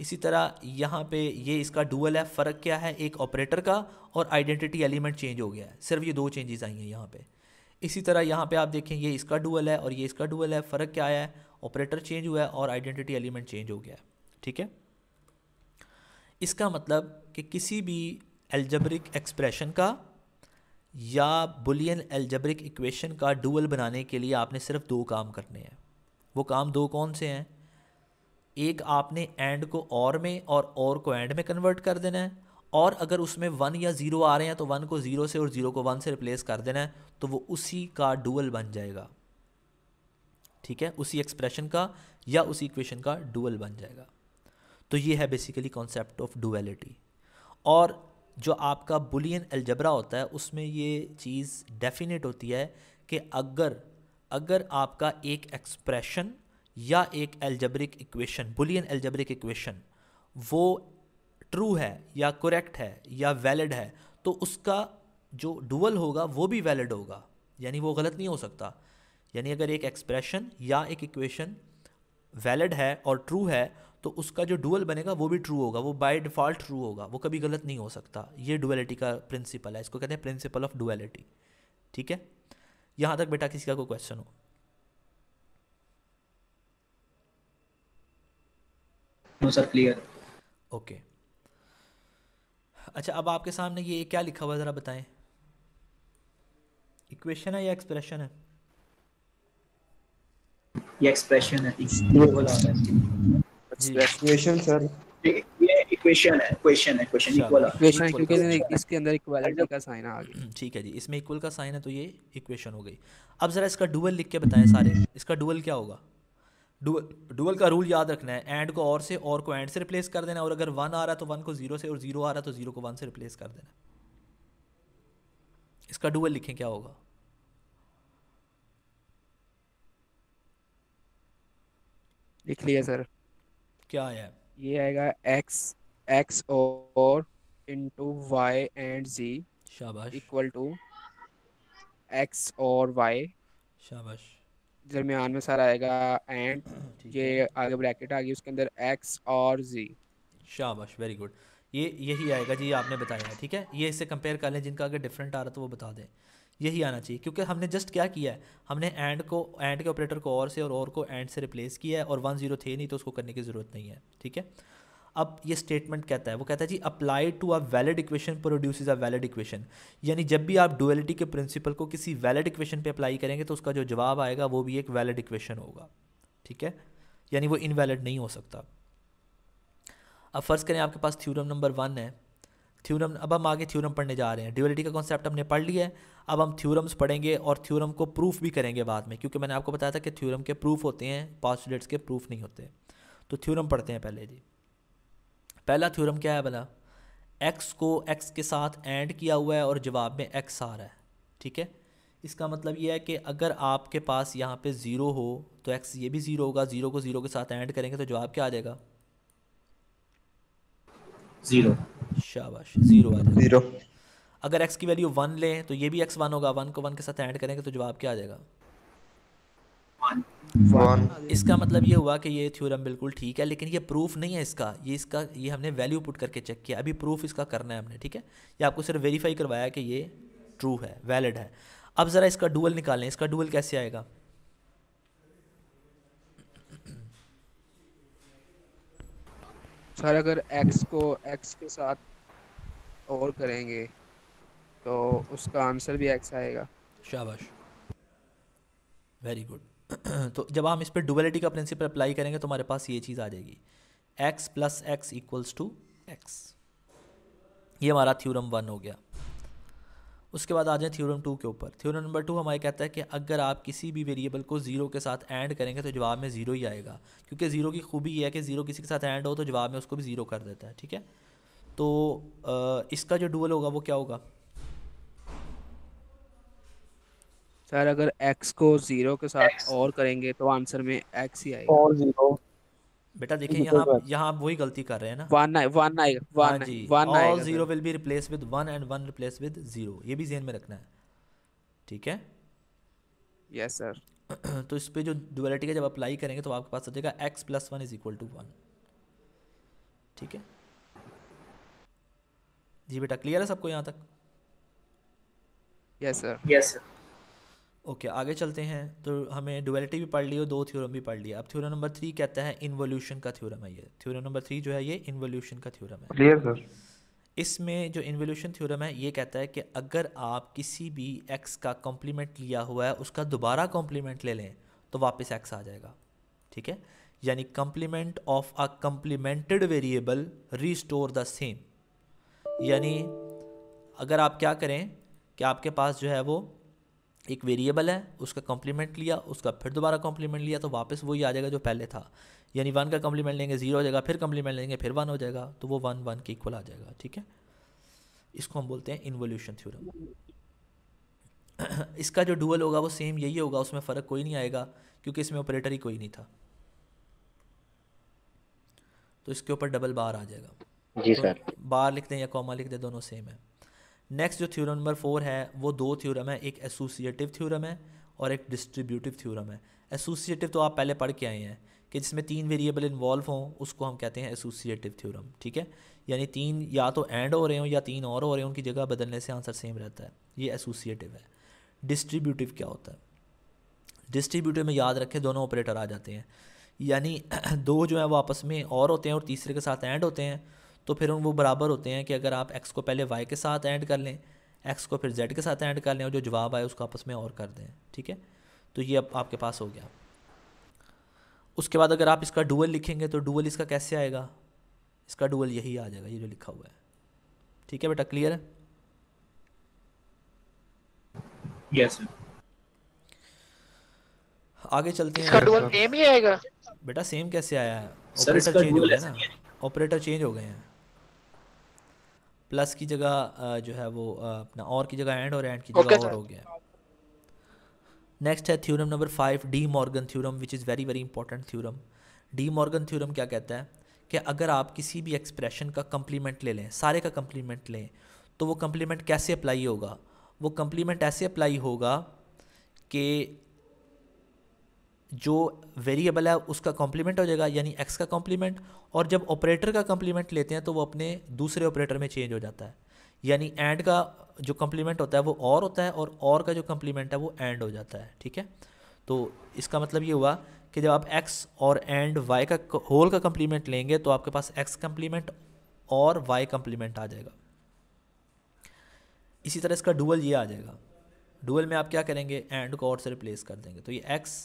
इसी तरह यहाँ पे ये इसका डुअल है फ़र्क क्या है एक ऑपरेटर का और आइडेंटिटी एलिमेंट चेंज हो गया है सिर्फ ये दो चेंजेस आई हैं यहाँ पे इसी तरह यहाँ पे आप देखें ये इसका डुअल है और ये इसका डुअल है फ़र्क क्या आया है ऑपरेटर चेंज हुआ है और आइडेंटिटी एलिमेंट चेंज हो गया है ठीक है इसका मतलब कि किसी भी एल्जब्रिक एक्सप्रेशन का या बुलियन एल्जब्रिक इक्वेशन का डुअल बनाने के लिए आपने सिर्फ दो काम करने हैं वो काम दो कौन से हैं एक आपने एंड को और में और और को एंड में कन्वर्ट कर देना है और अगर उसमें वन या ज़ीरो आ रहे हैं तो वन को ज़ीरो से और ज़ीरो को वन से रिप्लेस कर देना है तो वो उसी का डुअल बन जाएगा ठीक है उसी एक्सप्रेशन का या उसी इक्वेशन का डुअल बन जाएगा तो ये है बेसिकली कॉन्सेप्ट ऑफ डुअलिटी और जो आपका बुलियन एल्जबरा होता है उसमें ये चीज़ डेफिनेट होती है कि अगर अगर आपका एक एक्सप्रेशन या एक algebraic equation Boolean algebraic equation वो ट्रू है या करेक्ट है या वैलिड है तो उसका जो डुअल होगा वो भी वैलिड होगा यानी वो गलत नहीं हो सकता यानी अगर एक एक्सप्रेशन या एक इक्वेशन वैलिड है और ट्रू है तो उसका जो डुअल बनेगा वो भी ट्रू होगा वो बाय डिफ़ॉल्ट ट्रू होगा वो कभी गलत नहीं हो सकता ये डुअलिटी का प्रिंसिपल है इसको कहते हैं प्रिंसिपल ऑफ डुअलिटी ठीक है यहाँ तक बेटा किसी का कोई क्वेश्चन हो नो सर क्लियर ओके अच्छा अब आपके सामने ये क्या लिखा हुआ है ज़रा बताएं इक्वेशन है या एक्सप्रेशन है ये एक्सप्रेशन है है ग्रेजुएशन सर ये इक्वेशन है है इक्वल क्योंकि इसके अंदर का साइन आ हम्म, ठीक है जी इसमें इक्वल का साइन है तो ये इक्वेशन हो गई अब ज़रा इसका लिख के बताएं सारे इसका क्या होगा रूल याद रखना है एंड को और से और को एंड से रिप्लेस कर देना और अगर वन आ रहा है तो वन को जीरो से और जीरो आ रहा है तो जीरो को वन से रिप्लेस कर देना इसका डुअल लिखें क्या होगा लिख लिया सर क्या आया ये आएगा एक्स एक्स और इंटू वाई एंड जी शाबाश इक्वल टू एक्स और वाई शाबाश दरमियान में सारा आएगा एंड <clears throat> ये आगे ब्रैकेट आ गई उसके अंदर एक्स और जी शाबाश वेरी गुड ये यही आएगा जी आपने बताया ठीक है ये इसे कंपेयर कर लें जिनका अगर डिफरेंट आ रहा तो वो बता दें यही आना चाहिए क्योंकि हमने जस्ट क्या किया है हमने एंड को एंड के ऑपरेटर को और से और और को एंड से रिप्लेस किया है और वन जीरो थे नहीं तो उसको करने की ज़रूरत नहीं है ठीक है अब ये स्टेटमेंट कहता है वो कहता है जी apply to a valid equation produce is a valid equation यानी जब भी आप डुअलिटी के प्रिंसिपल को किसी वैलिड इक्वेशन पे अप्लाई करेंगे तो उसका जो जवाब आएगा वो भी एक वैलिड इक्वेशन होगा ठीक है यानी वो इनवैलिड नहीं हो सकता अब फर्ज करें आपके पास थ्योरम नंबर वन है थ्योरम अब हम आगे थ्योरम पढ़ने जा रहे हैं ड्यूअलिटी का कॉन्सेप्ट हमने पढ़ लिया है अब हम थ्योरम्स पढ़ेंगे और थ्योरम को प्रूफ भी करेंगे बाद में क्योंकि मैंने आपको बताया था कि थ्योरम के प्रूफ होते हैं पॉस्टुलेट्स के प्रूफ नहीं होते तो थ्योरम पढ़ते हैं पहले जी पहला थ्योरम क्या है भला एक्स को एक्स के साथ एंड किया हुआ है और जवाब में एक्स आ रहा है ठीक है इसका मतलब यह है कि अगर आपके पास यहाँ पर ज़ीरो हो तो एक्स ये भी ज़ीरो होगा ज़ीरो को ज़ीरो के साथ एंड करेंगे तो जवाब क्या आ जाएगा ज़ीरो शाबाश जीरो आ जाएगा जीरो अगर एक्स की वैल्यू वन लें तो ये भी एक्स वन होगा वन को वन के साथ ऐड करेंगे तो जवाब क्या आ जाएगा वन इसका मतलब ये हुआ कि ये थ्योरम बिल्कुल ठीक है लेकिन ये प्रूफ नहीं है इसका ये इसका ये हमने वैल्यू पुट करके चेक किया अभी प्रूफ इसका करना है हमने ठीक है ये आपको सिर्फ वेरीफाई करवाया कि ये ट्रू है वैलिड है अब ज़रा इसका डुअल निकालें इसका डुअल कैसे आएगा सर अगर एक्स को एक्स के साथ और करेंगे तो उसका आंसर भी एक्स आएगा शाबाश वेरी गुड <clears throat> तो जब हम इस पर डुबलिटी का प्रिंसिपल अप्लाई करेंगे तो हमारे पास ये चीज़ आ जाएगी x plus x equals to x ये हमारा थ्योरम वन हो गया उसके बाद आ जाए थ्योरम टू के ऊपर थ्योरम नंबर टू हमारे कहता है कि अगर आप किसी भी वेरिएबल को जीरो के साथ ऐड करेंगे तो जवाब में ज़ीरो ही आएगा क्योंकि ज़ीरो की खूबी यह है कि ज़ीरो किसी के साथ ऐड हो तो जवाब में उसको भी ज़ीरो कर देता है ठीक है तो आ, इसका जो डुअल होगा वो क्या होगा सर अगर x को जीरो के साथ x. और करेंगे तो आंसर में x ही आएगा और जीरो बेटा देखिए यहाँ यहाँ आप वही गलती कर रहे हैं ना वन वन आएगा वन हाँ जी one all zero will be replace with one and one replace with zero ये भी जेन में रखना है ठीक है यस yes, सर तो इस पर जो डुअलिटी का जब अप्लाई करेंगे तो आपके पास आ जाएगा x plus one is equal to one ठीक है जी बेटा क्लियर है सबको यहाँ तक yes sir yes sir okay आगे चलते हैं तो हमें डुअलिटी भी पढ़ ली और दो थ्योरम भी पढ़ लिया अब थ्योरम नंबर थ्री कहता है इन्वोल्यूशन का थ्योरम है ये थ्योरम नंबर थ्री जो है ये इन्वोल्यूशन का थ्योरम है क्लियर सर इसमें जो इन्वोल्यूशन थ्योरम है ये कहता है कि अगर आप किसी भी एक्स का कॉम्प्लीमेंट लिया हुआ है उसका दोबारा कॉम्प्लीमेंट ले लें तो वापस एक्स आ जाएगा ठीक है यानी complement of a complemented variable restore the same यानी अगर आप क्या करें कि आपके पास जो है वो एक वेरिएबल है उसका कॉम्प्लीमेंट लिया उसका फिर दोबारा कॉम्प्लीमेंट लिया तो वापस वही आ जाएगा जो पहले था यानी वन का कॉम्प्लीमेंट लेंगे ज़ीरो हो जाएगा फिर कॉम्प्लीमेंट लेंगे फिर वन हो जाएगा तो वो वन वन के इक्वल आ जाएगा ठीक है इसको हम बोलते हैं इन्वोल्यूशन थ्योरम <clears throat> इसका जो डुअल होगा वो सेम यही होगा उसमें फ़र्क कोई नहीं आएगा क्योंकि इसमें ऑपरेटर ही कोई नहीं था तो इसके ऊपर डबल बार आ जाएगा जी तो सर बार लिख दें या कॉमा लिख दें दोनों सेम है नेक्स्ट जो थ्योरम नंबर फोर है वो दो थ्योरम है एक एसोसिएटिव थ्योरम है और एक डिस्ट्रीब्यूटिव थ्योरम है एसोसिएटिव तो आप पहले पढ़ के आए हैं कि जिसमें तीन वेरिएबल इन्वॉल्व हों उसको हम कहते हैं एसोसिएटिव थ्योरम ठीक है यानी तीन या तो एंड हो रहे हों या तीन और हो रहे हों उनकी जगह बदलने से आंसर सेम रहता है ये एसोसिएटिव है डिस्ट्रीब्यूटिव क्या होता है डिस्ट्रीब्यूटिव में याद रखें दोनों ऑपरेटर आ जाते हैं यानी <clears throat> दो जो है वो आपस में और होते हैं और तीसरे के साथ एंड होते हैं तो फिर वो बराबर होते हैं कि अगर आप एक्स को पहले वाई के साथ ऐड कर लें एक्स को फिर जेड के साथ ऐड कर लें और जो जवाब आए उसको आपस में और कर दें ठीक है तो ये अब आपके पास हो गया उसके बाद अगर आप इसका डुअल लिखेंगे तो डुअल इसका कैसे आएगा इसका डुअल यही आ जाएगा ये जो लिखा हुआ है ठीक है बेटा क्लियर है यस yes, आगे चलते हैं इसका डुअल सेम ही आएगा बेटा सेम कैसे आया है ऑपरेटर चेंज हो गया ना ऑपरेटर चेंज हो गए हैं प्लस की जगह जो है वो अपना और की जगह एंड और एंड की जगह okay, और हो गया नेक्स्ट है theorem number five De Morgan theorem which is very very important theorem De Morgan theorem क्या कहता है कि अगर आप किसी भी एक्सप्रेशन का कम्प्लीमेंट ले लें सारे का कम्प्लीमेंट लें तो वो कम्प्लीमेंट कैसे अप्लाई होगा वो कम्प्लीमेंट ऐसे अप्लाई होगा कि जो वेरिएबल है उसका कॉम्प्लीमेंट हो जाएगा यानी एक्स का कॉम्प्लीमेंट और जब ऑपरेटर का कॉम्प्लीमेंट लेते हैं तो वो अपने दूसरे ऑपरेटर में चेंज हो जाता है यानी एंड का जो कॉम्प्लीमेंट होता है वो और होता है और और का जो कॉम्प्लीमेंट है वो एंड हो जाता है ठीक है तो इसका मतलब ये हुआ कि जब आप एक्स और एंड वाई का होल का कम्प्लीमेंट लेंगे तो आपके पास एक्स कम्प्लीमेंट और वाई कम्प्लीमेंट आ जाएगा इसी तरह इसका डुअल ये आ जाएगा डुअल में आप क्या करेंगे एंड को और से रिप्लेस कर देंगे तो ये एक्स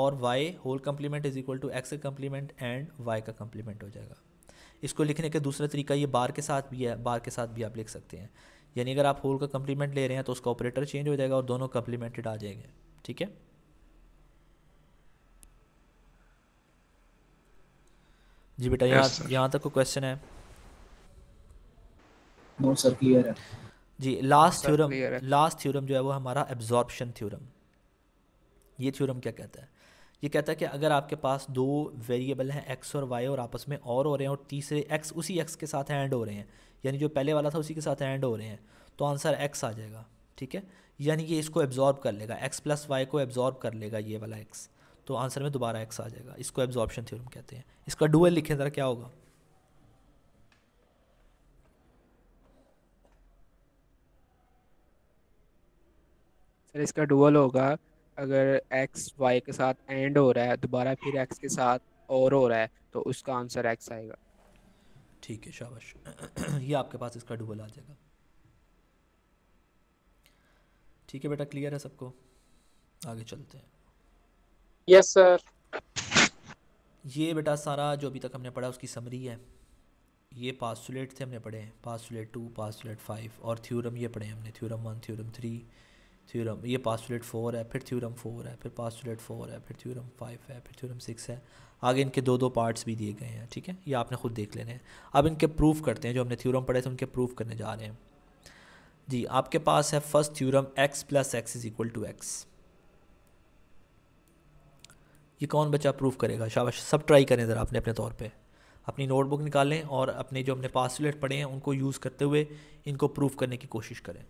और y whole complement is equal to x का कम्प्लीमेंट एंड y का कम्प्लीमेंट हो जाएगा इसको लिखने का दूसरा तरीका ये बार के साथ भी है बार के साथ भी आप लिख सकते हैं यानी अगर आप होल का कम्प्लीमेंट ले रहे हैं तो उसका ऑपरेटर चेंज हो जाएगा और दोनों कम्प्लीमेंटेड आ जाएंगे ठीक है जी बेटा यहाँ यहाँ तक कोई क्वेश्चन है नो सर क्लियर है जी लास्ट थ्योरम लास्ट थ्योरम जो है वो हमारा एब्जॉर्प्शन थ्योरम ये थ्योरम क्या कहता है ये कहता है कि अगर आपके पास दो वेरिएबल हैं एक्स और वाई और आपस में और हो रहे हैं और तीसरे एक्स उसी एक्स के साथ एंड हो रहे हैं यानी जो पहले वाला था उसी के साथ एंड हो रहे हैं तो आंसर एक्स आ जाएगा ठीक है यानी ये इसको एब्जॉर्ब कर लेगा एक्स प्लस वाई को एब्जॉर्ब कर लेगा ये वाला एक्स तो आंसर में दोबारा एक्स आ जाएगा इसको एब्जॉर्बशन थ्योरम कहते हैं इसका डुअल लिखें ज़रा क्या होगा सर इसका डुअल होगा अगर एक्स वाई के साथ एंड हो रहा है दोबारा फिर एक्स के साथ और हो रहा है तो उसका आंसर एक्स आएगा ठीक है शाबाश <clears throat> ये आपके पास इसका डुबल आ जाएगा ठीक है बेटा क्लियर है सबको आगे चलते हैं यस सर ये बेटा सारा जो अभी तक हमने पढ़ा उसकी समरी है ये पासुलेट थे हमने पढ़े पासुलेट टू पासुलेट फाइव और थ्योरम ये पढ़े हमने theorem one theorem three theorem ये पास्टुलेट फोर है फिर थ्योरम फोर है फिर पास्टुलेट फोर है फिर थ्योरम फाइव है फिर थ्योरम सिक्स है आगे इनके दो दो पार्ट्स भी दिए गए हैं ठीक है ये आपने खुद देख लेने हैं अब इनके प्रूफ करते हैं जो हमने थ्योरम पढ़े थे उनके प्रूफ करने जा रहे हैं जी आपके पास है first theorem x plus x is equal to x ये कौन बच्चा प्रूफ करेगा शाबाश सब ट्राई करें ज़रा अपने अपने तौर पर अपनी नोटबुक निकालें और अपने जो अपने पास्टुलेट पढ़े हैं उनको यूज़ करते हुए इनको प्रूफ करने की कोशिश करें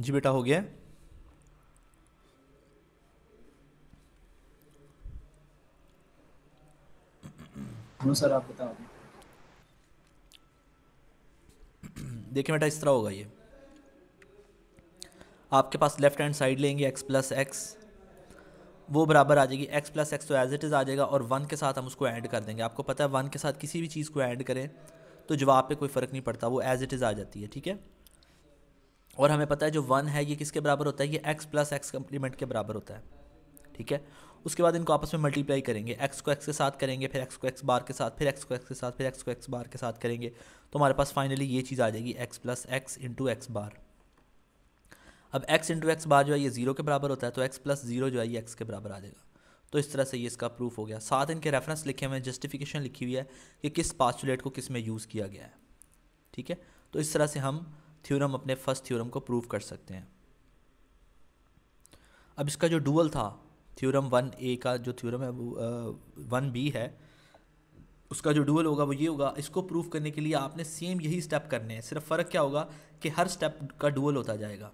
जी बेटा हो गया सर आप बताओ देखिए बेटा इस तरह होगा ये आपके पास लेफ्ट हैंड साइड लेंगे एक्स प्लस एक्स वो बराबर आ जाएगी एक्स प्लस एक्स तो एज इट इज़ आ जाएगा और वन के साथ हम उसको ऐड कर देंगे आपको पता है वन के साथ किसी भी चीज़ को ऐड करें तो जवाब पे कोई फ़र्क नहीं पड़ता वो एज इट इज़ आ जाती है ठीक है और हमें पता है जो वन है ये किसके बराबर होता है ये एक्स प्लस एक्स कम्प्लीमेंट के बराबर होता है ठीक है उसके बाद इनको आपस में मल्टीप्लाई करेंगे एक्स को एक्स के साथ करेंगे फिर एक्स को एक्स बार के साथ फिर एक्स को एक्स के साथ फिर एक्स को एक्स बार के साथ करेंगे तो हमारे पास फाइनली ये चीज़ आ जाएगी x plus x into x bar अब एक्स इंटू एक्स बार जो है ये जीरो के बराबर होता है तो एक्स प्लस जीरो जो है ये एक्स के बराबर आ जाएगा तो इस तरह से ये इसका प्रूफ हो गया साथ इनके रेफरेंस लिखे हुए हैं जस्टिफिकेशन लिखी हुई है कि किस पास्टुलेट को किस में यूज़ किया गया है ठीक है तो इस तरह से हम थ्योरम अपने फर्स्ट थ्योरम को प्रूव कर सकते हैं अब इसका जो डुअल था थ्योरम वन ए का जो थ्योरम है वो वन बी है उसका जो डुअल होगा वो ये होगा इसको प्रूव करने के लिए आपने सेम यही स्टेप करने हैं सिर्फ फ़र्क क्या होगा कि हर स्टेप का डुअल होता जाएगा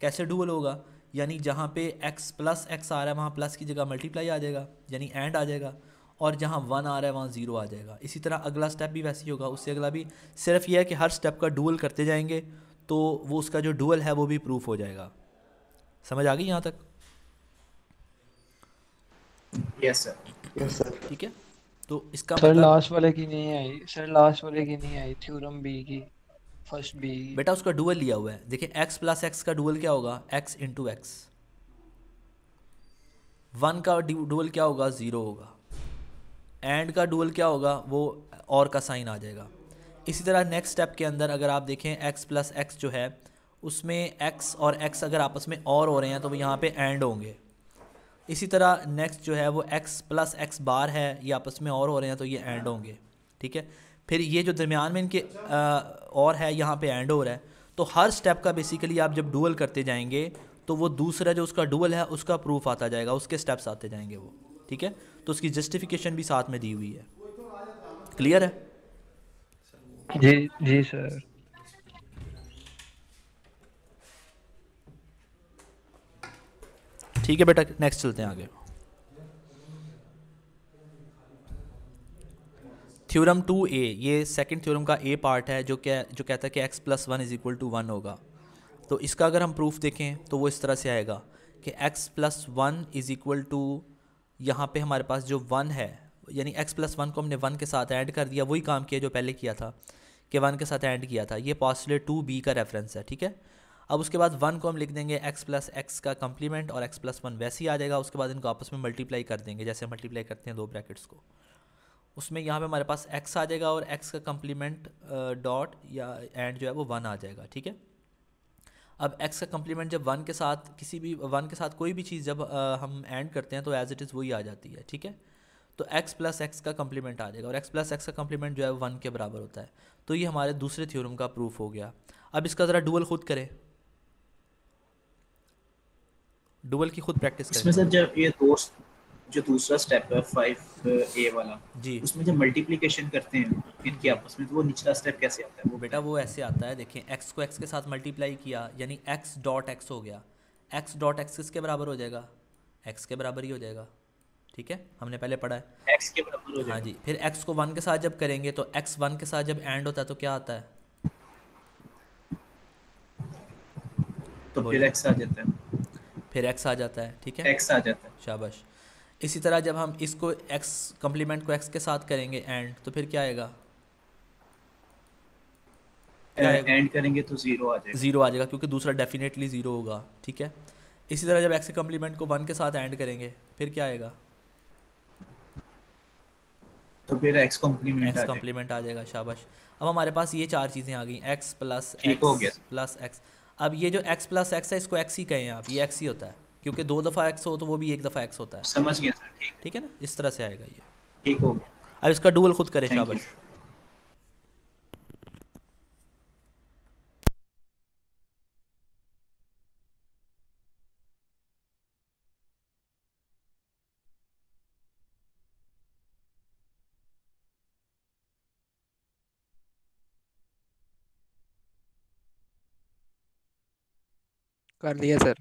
कैसे डुअल होगा यानी जहाँ पे x प्लस एक्स आ रहा है वहाँ प्लस की जगह मल्टीप्लाई आ जाएगा यानी एंड आ जाएगा और जहाँ वन आ रहा है वहाँ ज़ीरो आ जाएगा इसी तरह अगला स्टेप भी वैसे ही होगा उससे अगला भी सिर्फ यह है कि हर स्टेप का डूअल करते जाएंगे तो वो उसका जो डूअल है वो भी प्रूफ हो जाएगा समझ आ गई यहाँ तक यस सर यस सर ठीक है तो इसका सर लास्ट मतलब- वाले की नहीं आई सर लास्ट वाले की नहीं आई थ्योरम बी की फर्स्ट बी बेटा उसका डुअल लिया हुआ है देखिए एक्स प्लस एक्स का डुअल क्या होगा एक्स इंटू एक्स वन का डुअल क्या होगा ज़ीरो होगा एंड का डुअल क्या होगा वो और का साइन आ जाएगा इसी तरह नेक्स्ट स्टेप के अंदर अगर आप देखें एक्स प्लस एक्स जो है उसमें एक्स और एक्स अगर आपस में और हो रहे हैं तो वो यहाँ पे एंड होंगे इसी तरह नेक्स्ट जो है वो एक्स प्लस एक्स बार है ये आपस में और हो रहे हैं तो ये एंड होंगे ठीक है फिर ये जो दरमियान में इनके आ, और है यहाँ पे एंड हो रहा है तो हर स्टेप का बेसिकली आप जब डूअल करते जाएंगे तो वो दूसरा जो उसका डूअल है उसका प्रूफ आता जाएगा उसके स्टेप्स आते जाएंगे वो ठीक है तो उसकी जस्टिफिकेशन भी साथ में दी हुई है क्लियर है जी जी सर ठीक है बेटा नेक्स्ट चलते हैं आगे थ्योरम टू ए ये सेकंड थ्योरम का ए पार्ट है जो क्या जो कहता है कि x plus one is equal to one होगा तो इसका अगर हम प्रूफ देखें तो वो इस तरह से आएगा कि x plus one is equal to यहाँ पे हमारे पास जो वन है यानी x प्लस वन को हमने वन के साथ ऐड कर दिया वही काम किया जो पहले किया था कि वन के साथ ऐड किया था ये पॉस्टुलेट टू बी का रेफरेंस है ठीक है अब उसके बाद वन को हम लिख देंगे x प्लस एक्स का कम्प्लीमेंट और x प्लस वन वैसे ही आ जाएगा उसके बाद इनको आपस में मल्टीप्लाई कर देंगे जैसे मल्टीप्लाई करते हैं दो ब्रैकेट्स को उसमें यहाँ पर हमारे पास एक्स आ जाएगा और एक्स का कम्प्लीमेंट डॉट या एंड जो है वो वन आ जाएगा ठीक है अब एक्स का कम्प्लीमेंट जब वन के साथ किसी भी वन के साथ कोई भी चीज़ जब आ, हम एंड करते हैं तो एज इट इज़ वही आ जाती है ठीक है तो एक्स प्लस एक्स का कम्प्लीमेंट आ जाएगा और एक्स प्लस एक्स का कम्प्लीमेंट जो है वन के बराबर होता है तो ये हमारे दूसरे थ्योरम का प्रूफ हो गया अब इसका ज़रा डुअल खुद करें डुअल की खुद प्रैक्टिस करें सर जब ये दोस्त जो दूसरा स्टेप है फाइव ए वाला जी उसमें जब मल्टीप्लीकेशन करते हैं इनके आपस में तो वो निचला स्टेप कैसे आता है वो बेटा वो ऐसे आता है देखें एक्स को एक्स के साथ मल्टीप्लाई किया यानी एक्स डॉट एक्स हो गया एक्स डॉट एक्स किसके बराबर हो जाएगा एक्स के बराबर ही हो जाएगा ठीक है हमने पहले पढ़ा है एक्स के बराबर हो हाँ जी फिर एक्स को वन के साथ जब करेंगे तो एक्स वन के साथ जब एंड होता है तो क्या आता है तो फिर एक्स आ जाता है फिर एक्स आ जाता है ठीक है एक्स आ जाता है शाबाश इसी तरह जब हम इसको एक्स कम्प्लीमेंट को एक्स के साथ करेंगे एंड तो फिर क्या आएगा एंड करेंगे तो जीरो आ जाएगा जीरो आ जाएगा क्योंकि दूसरा डेफिनेटली जीरो होगा ठीक है इसी तरह जब एक्स के कम्प्लीमेंट को वन के साथ एंड करेंगे फिर क्या आएगा तो फिर x कॉम्प्लीमेंट x कम्प्लीमेंट आ जाएगा शाबाश अब हमारे पास ये चार चीज़ें आ गई x plus x plus x अब ये जो एक्स प्लस एक्स है इसको एक्स ही कहें आप ये एक्स ही होता है क्योंकि दो दफ़ा एक्स हो तो वो भी एक दफ़ा एक्स होता है समझ गया सर ठीक ठीक है ना इस तरह से आएगा ये ठीक हो गया अब इसका डूबल खुद करें शाबाश कर दिया सर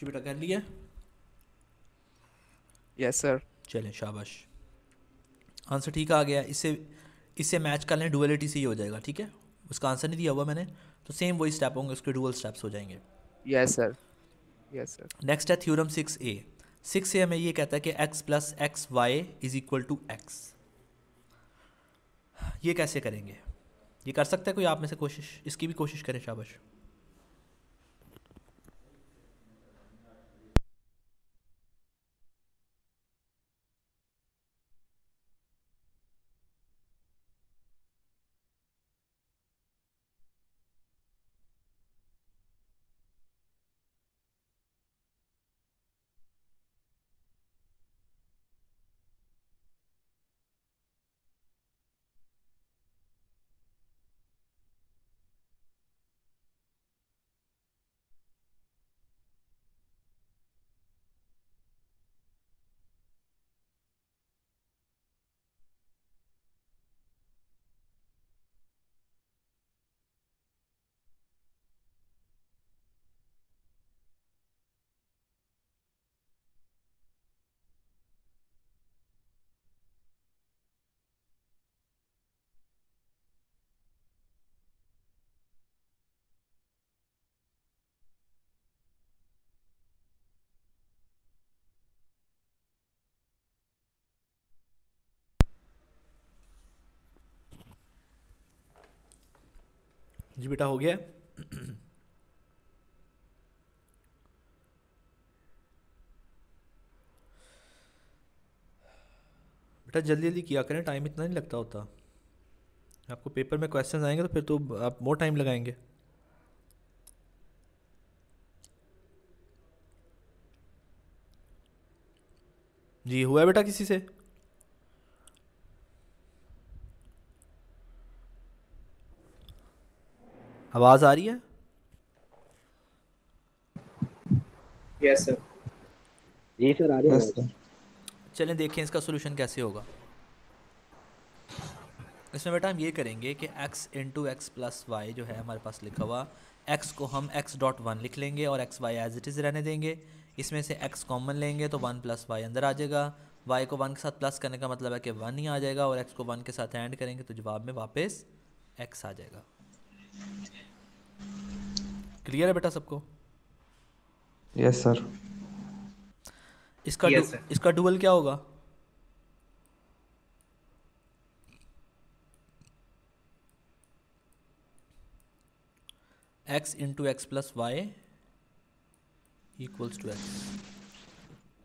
जी बेटा कर लिया यस सर चलें शाबाश आंसर ठीक आ गया इससे इससे मैच कर लें डुअलिटी से ही हो जाएगा ठीक है उसका आंसर नहीं दिया हुआ मैंने तो सेम वही स्टेप होंगे उसके डुअल स्टेप्स हो जाएंगे yes sir yes sir next है theorem six A six A हमें ये कहता है कि x plus x y is equal to x ये कैसे करेंगे ये कर सकता है कोई आप में से कोशिश इसकी भी कोशिश करें शाबाश जी बेटा हो गया बेटा जल्दी जल्दी किया करें टाइम इतना नहीं लगता होता आपको पेपर में क्वेश्चन आएंगे तो फिर तो आप मोर टाइम लगाएंगे जी हुआ बेटा किसी से आवाज़ आ रही है यस सर जी सर आ रही है चलें देखें इसका सोल्यूशन कैसे होगा इसमें बेटा हम ये करेंगे कि x into x plus y जो है हमारे पास लिखा हुआ x को हम x डॉट वन लिख लेंगे और x y as it is रहने देंगे इसमें से x कॉमन लेंगे तो वन प्लस वाई अंदर आ जाएगा y को वन के साथ प्लस करने का मतलब है कि वन ही आ जाएगा और x को वन के साथ एंड करेंगे तो जवाब में वापस x आ जाएगा क्लियर है बेटा सबको यस सर इसका yes, इसका डुअल क्या होगा x into x plus y equals to x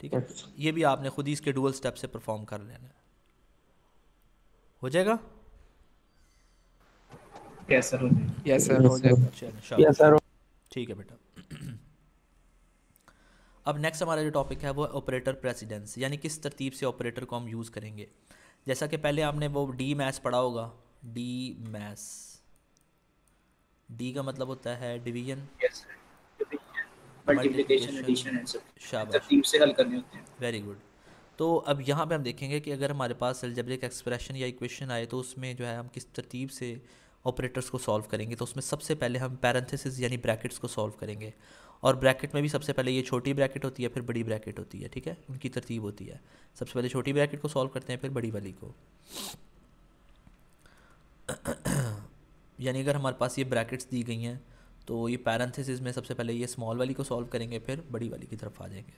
ठीक है ये भी आपने खुद ही इसके डुअल स्टेप से परफॉर्म कर लेना है हो जाएगा ठीक है बेटा अब नेक्स्ट हमारा जो टॉपिक है वो ऑपरेटर प्रेसिडेंस यानी किस तरतीब से ऑपरेटर को हम यूज़ करेंगे जैसा कि पहले आपने वो डी मैस पढ़ा होगा डी मैस डी का मतलब होता है डिवीजन शाबाश वेरी गुड तो अब यहाँ पे हम देखेंगे कि अगर हमारे पास एल्जेब्रिक एक्सप्रेशन या इक्वेशन आए तो उसमें जो है हम किस तरतीब से ऑपरेटर्स को सॉल्व करेंगे तो उसमें सबसे पहले हम पैरेंथेसिस यानी ब्रैकेट्स को सॉल्व करेंगे और ब्रैकेट में भी सबसे पहले ये छोटी ब्रैकेट होती है फिर बड़ी ब्रैकेट होती है ठीक है उनकी तरतीब होती है सबसे पहले छोटी ब्रैकेट को सॉल्व करते हैं फिर बड़ी वाली को यानी अगर हमारे पास ये ब्रैकेट्स दी गई हैं तो ये पैरेंथेसिस में सबसे पहले ये स्मॉल वाली को सॉल्व करेंगे फिर बड़ी वाली की तरफ आ जाएंगे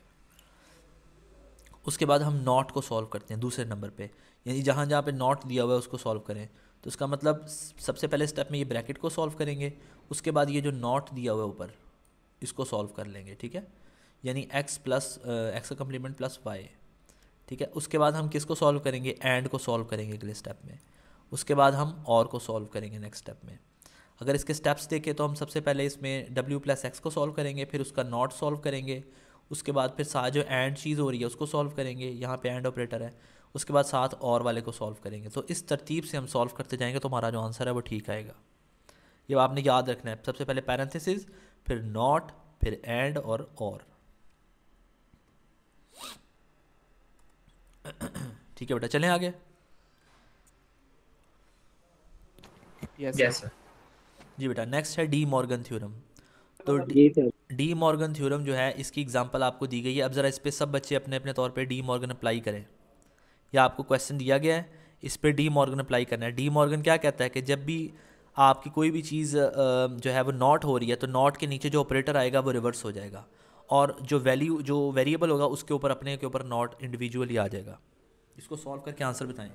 उसके बाद हम नॉट को सॉल्व करते हैं दूसरे नंबर पे यानी जहाँ जहाँ पे नॉट दिया हुआ है उसको सॉल्व करें तो इसका मतलब सबसे पहले स्टेप में ये ब्रैकेट को सॉल्व करेंगे उसके बाद ये जो नॉट दिया हुआ है ऊपर इसको सॉल्व कर लेंगे ठीक है यानी एक्स प्लस एक्स का कम्प्लीमेंट प्लस वाई ठीक है उसके बाद हम किसको सॉल्व करेंगे एंड को सॉल्व करेंगे अगले स्टेप में उसके बाद हम और को सॉल्व करेंगे नेक्स्ट स्टेप में अगर इसके स्टेप्स देखें तो हम सबसे पहले इसमें w प्लस एक्स को सॉल्व करेंगे फिर उसका नॉट सॉल्व करेंगे उसके बाद फिर सारा जो एंड चीज़ हो रही है उसको सॉल्व करेंगे यहाँ पे एंड ऑपरेटर है उसके बाद सात और वाले को सॉल्व करेंगे तो इस तरतीब से हम सॉल्व करते जाएंगे तो हमारा जो आंसर है वो ठीक आएगा ये आपने याद रखना है सबसे पहले पैरेंथिसिस फिर नॉट फिर एंड और और ठीक है बेटा चलें आगे यस yes, yes, जी बेटा नेक्स्ट है डी मॉर्गन थ्योरम तो डी मॉर्गन थ्योरम जो है इसकी एग्जांपल आपको दी गई है अब ज़रा इस पर सब बच्चे अपने अपने तौर पे डी मॉर्गन अप्लाई करें या आपको क्वेश्चन दिया गया है इस पर डी मॉर्गन अप्लाई करना है डी मॉर्गन क्या कहता है कि जब भी आपकी कोई भी चीज़ जो है वो नॉट हो रही है तो नॉट के नीचे जो ऑपरेटर आएगा वो रिवर्स हो जाएगा और जो वैल्यू जो वेरिएबल होगा उसके ऊपर अपने के ऊपर नॉट इंडिविजुअली आ जाएगा इसको सॉल्व करके आंसर बताएं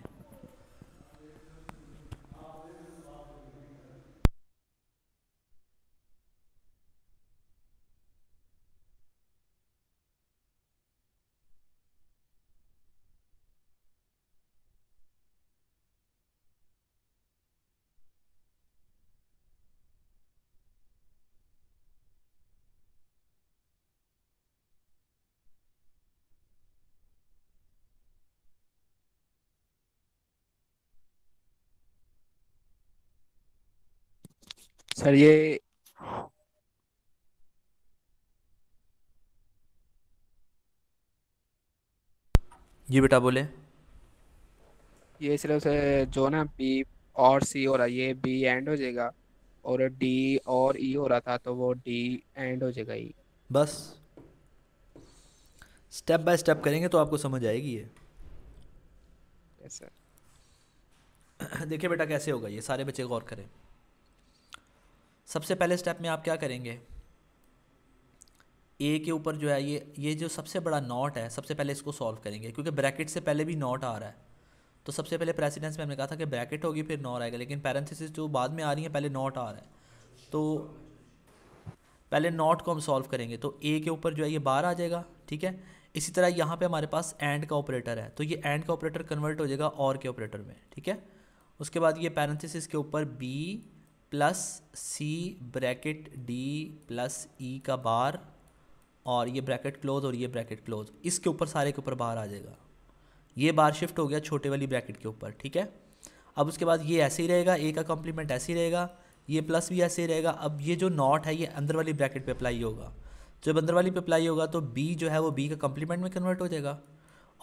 सर ये जी बेटा बोले ये सिर्फ जो ना बी और सी हो रहा ये बी एंड हो जाएगा और डी और ई e हो रहा था तो वो डी एंड हो जाएगा ई e। बस स्टेप बाय स्टेप करेंगे तो आपको समझ आएगी ये सर <coughs> देखिए बेटा कैसे होगा ये सारे बच्चे गौर करें सबसे पहले स्टेप में आप क्या करेंगे ए के ऊपर जो है ये ये जो सबसे बड़ा नॉट है सबसे पहले इसको सॉल्व करेंगे क्योंकि ब्रैकेट से पहले भी नॉट आ रहा है तो सबसे पहले प्रेसिडेंस में हमने कहा था कि ब्रैकेट होगी फिर नॉट आएगा लेकिन पैरेंथिस जो बाद में आ रही है पहले नॉट आ रहा है तो पहले नॉट को हम सॉल्व करेंगे तो ए के ऊपर जो है ये बार आ जाएगा ठीक है इसी तरह यहाँ पर हमारे पास एंड का ऑपरेटर है तो ये एंड का ऑपरेटर कन्वर्ट हो जाएगा और के ऑपरेटर में ठीक है उसके बाद ये पैरेंथिस के ऊपर B plus C bracket D plus E का बार और ये ब्रैकेट क्लोज और ये ब्रैकेट क्लोज इसके ऊपर सारे के ऊपर बार आ जाएगा ये बार शिफ्ट हो गया छोटे वाली ब्रैकेट के ऊपर ठीक है अब उसके बाद ये ऐसे ही रहेगा ए का कॉम्प्लीमेंट ऐसे ही रहेगा ये प्लस भी ऐसे ही रहेगा अब ये जो नॉट है ये अंदर वाली ब्रैकेट पे अप्लाई होगा जब अंदर वाली पे अप्लाई होगा तो बी जो है वो बी का कॉम्प्लीमेंट में कन्वर्ट हो जाएगा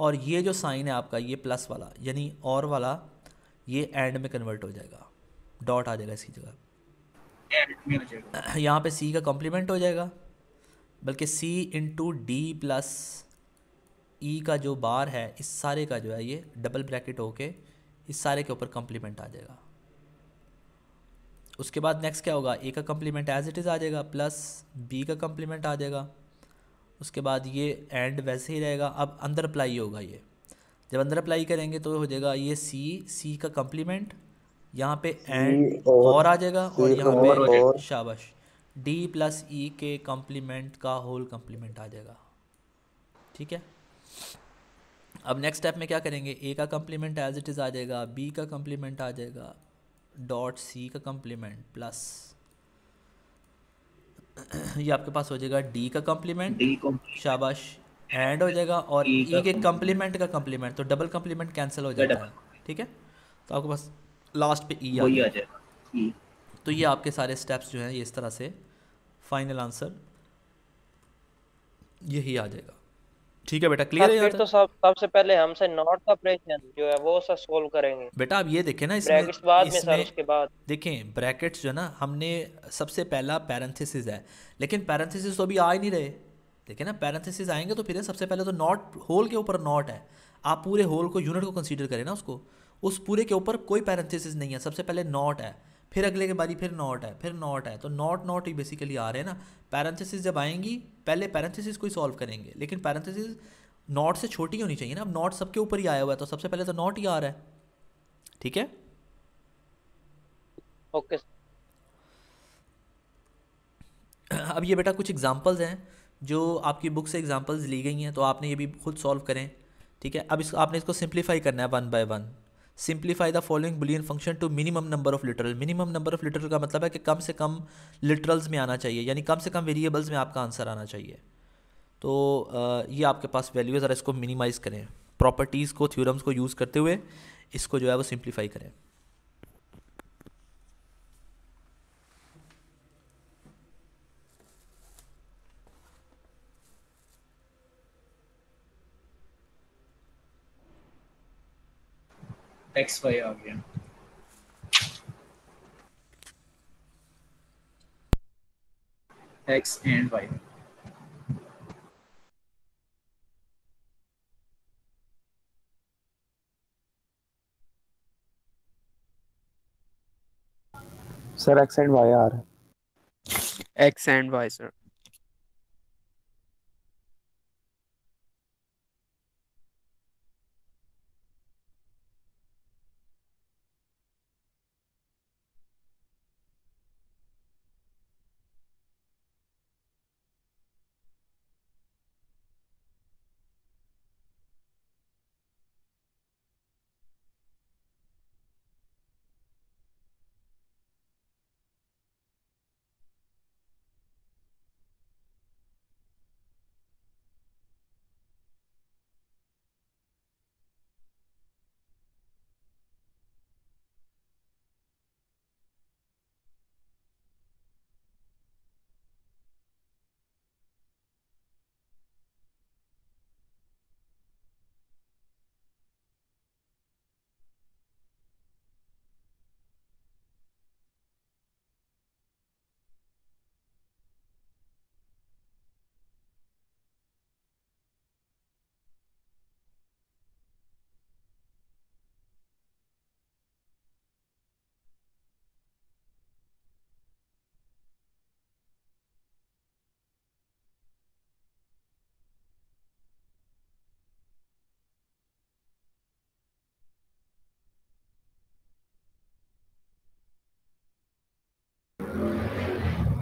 और ये जो साइन है आपका ये प्लस वाला यानी और वाला ये एंड में कन्वर्ट हो जाएगा डॉट आ जाएगा इसकी जगह <clears throat> यहाँ पे सी का कॉम्प्लीमेंट हो जाएगा बल्कि C into D plus E का जो बार है इस सारे का जो है ये डबल ब्रैकेट होके इस सारे के ऊपर कॉम्प्लीमेंट आ जाएगा उसके बाद नेक्स्ट क्या होगा ए का कॉम्प्लीमेंट एज इट इज़ आ जाएगा प्लस बी का कॉम्प्लीमेंट आ जाएगा उसके बाद ये एंड वैसे ही रहेगा अब अंदर अप्लाई होगा ये जब अंदर अप्लाई करेंगे तो हो जाएगा ये सी सी का कॉम्प्लीमेंट यहाँ पे एंड और आ जाएगा और यहाँ पे शाबाश डी प्लस ई के कॉम्प्लीमेंट का होल कॉम्प्लीमेंट आ जाएगा ठीक है अब नेक्स्ट स्टेप में क्या करेंगे ए का कॉम्प्लीमेंट एज इट इज़ आ जाएगा बी का कॉम्प्लीमेंट आ जाएगा डॉट सी का कॉम्प्लीमेंट प्लस <clears throat> ये आपके पास हो जाएगा डी का कॉम्प्लीमेंट शाबाश एंड हो जाएगा और ई e e के कॉम्प्लीमेंट का कॉम्प्लीमेंट तो डबल कॉम्प्लीमेंट कैंसिल हो जाएगा ठीक है तो आपके पास लास्ट पे ई e आ जाएगा e। तो ये आपके सारे स्टेप्स जो हैं ये इस तरह से फाइनल आंसर यही आ जाएगा ठीक है बेटा क्लियर है तो सब सबसे पहले हमसे नॉर्थ ऑपरेशन जो है वो सब सोल्व करेंगे बेटा आप ये देखें ना इसमें ब्रैकेट्स बाद इसमें, में सर उसके बाद देखें ब्रैकेट्स जो ना हमने सबसे पहला पैरेंथेसिस है लेकिन पैरेंथेसिस तो अभी आ ही नहीं रहे देखें ना पैरेंथेसिस आएंगे तो फिर सबसे पहले तो नॉट होल के ऊपर नॉट है आप पूरे होल को यूनिट को कंसीडर करें ना उसको उस पूरे के ऊपर कोई पैरेंथेसिस नहीं है सबसे पहले नॉट है फिर अगले के बारी फिर नॉट है फिर नॉट है तो नॉट नॉट ही बेसिकली आ रहे हैं ना पैरेंथेसिस जब आएंगी पहले पैरेंथेसिस को ही सॉल्व करेंगे लेकिन पैरेंथेसिस नॉट से छोटी होनी चाहिए ना अब नॉट सबके ऊपर ही आया हुआ है तो सबसे पहले तो नॉट ही आ रहा है ठीक है ओके okay. अब ये बेटा कुछ एग्जांपल्स हैं जो आपकी बुक से एग्जांपल्स ली गई हैं तो आपने ये भी खुद सॉल्व करें ठीक है अब इस आपने इसको सिंप्लीफाई करना है one by one simplify the following Boolean function to minimum number of literal minimum number of literal का मतलब है कि कम से कम लिटरल्स में आना चाहिए यानी कम से कम वेरिएबल्स में आपका आंसर आना चाहिए तो ये आपके पास वैल्यू है ज़रा इसको मिनिमाइज़ करें प्रॉपर्टीज़ को थ्योरम्स को यूज़ करते हुए इसको जो है वो सिंप्लीफाई करें एक्स वाई आ गया x and y sir x and y आ रहा है x and y sir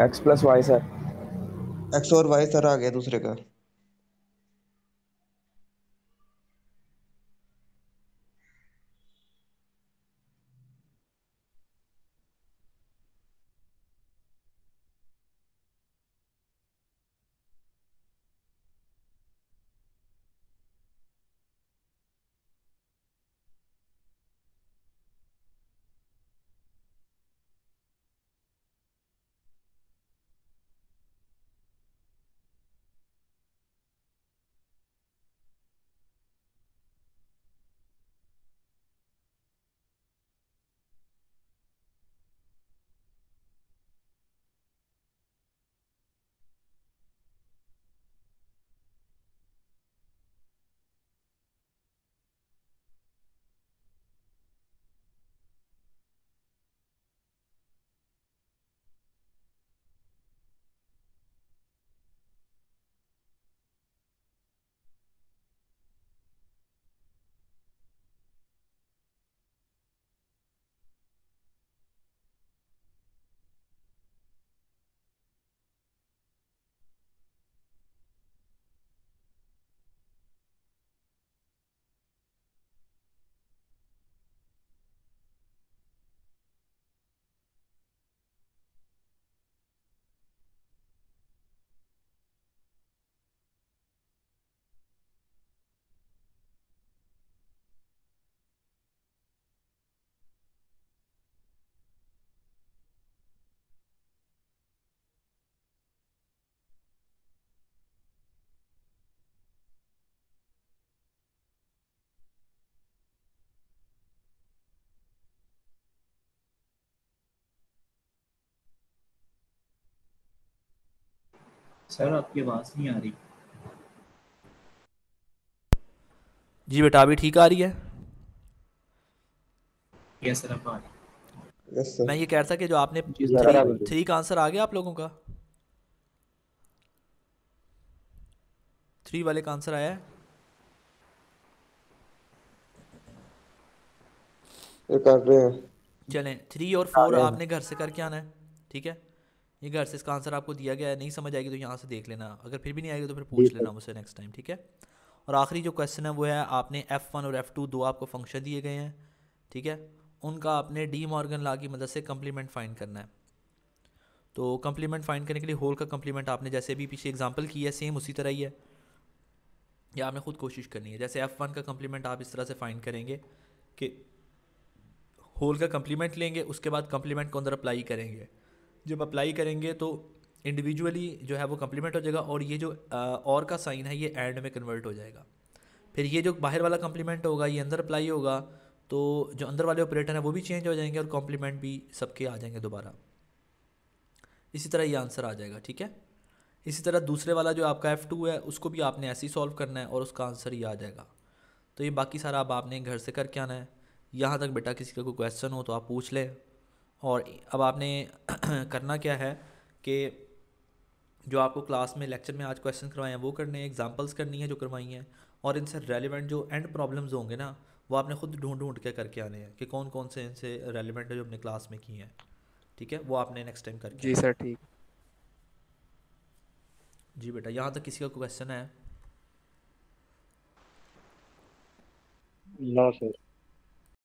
x plus y sir x और वाई सर आ गया दूसरे का सर आपकी आवाज़ नहीं आ रही जी बेटा अभी ठीक आ रही है यस सर अब आ रही यस सर मैं ये कह रहा था कि जो आपने थ्री का आंसर आ गया आप लोगों का थ्री वाले का आंसर आया है ये कर रहे हैं चलें थ्री और फोर आपने घर से करके आना है ठीक है ये घर से इसका आंसर आपको दिया गया है नहीं समझ आएगी तो यहाँ से देख लेना अगर फिर भी नहीं आएगी तो फिर पूछ लेना मुझसे नेक्स्ट टाइम ठीक है और आखिरी जो क्वेश्चन है वो है आपने एफ़ वन और एफ़ टू दो आपको फंक्शन दिए गए हैं ठीक है उनका आपने डी मॉर्गन ला की मदद से कम्प्लीमेंट फाइन करना है तो कम्प्लीमेंट फाइन करने के लिए होल का कम्प्लीमेंट आपने जैसे भी पीछे एग्जाम्पल की है सेम उसी तरह ही है या आपने खुद कोशिश करनी है जैसे एफ़ वन का कम्प्लीमेंट आप इस तरह से फ़ाइन करेंगे कि होल का कम्प्लीमेंट लेंगे उसके बाद कम्प्लीमेंट को अंदर अप्लाई करेंगे जब अप्लाई करेंगे तो इंडिविजुअली जो है वो कम्प्लीमेंट हो जाएगा और ये जो आ, और का साइन है ये एंड में कन्वर्ट हो जाएगा फिर ये जो बाहर वाला कम्प्लीमेंट होगा ये अंदर अप्लाई होगा तो जो अंदर वाले ऑपरेटर हैं वो भी चेंज हो जाएंगे और कॉम्प्लीमेंट भी सबके आ जाएंगे दोबारा इसी तरह ये आंसर आ जाएगा ठीक है इसी तरह दूसरे वाला जो आपका एफ़ टू है उसको भी आपने ऐसे ही सॉल्व करना है और उसका आंसर ये आ जाएगा तो ये बाकी सारा अब आप आपने घर से करके आना है यहाँ तक बेटा किसी का कोई क्वेश्चन हो तो आप पूछ लें और अब आपने <clears throat> करना क्या है कि जो आपको क्लास में लेक्चर में आज क्वेश्चन करवाए हैं वो करने हैं एग्जाम्पल्स करनी है जो करवाई हैं और इनसे रेलिवेंट जो एंड प्रॉब्लम्स होंगे ना वो आपने खुद ढूंढ ढूंढ के करके आने हैं कि कौन कौन से इनसे रेलिवेंट है जो अपने क्लास में किए हैं ठीक है वो आपने नेक्स्ट टाइम करके जी सर ठीक जी बेटा यहाँ तक किसी का क्वेश्चन है ना सर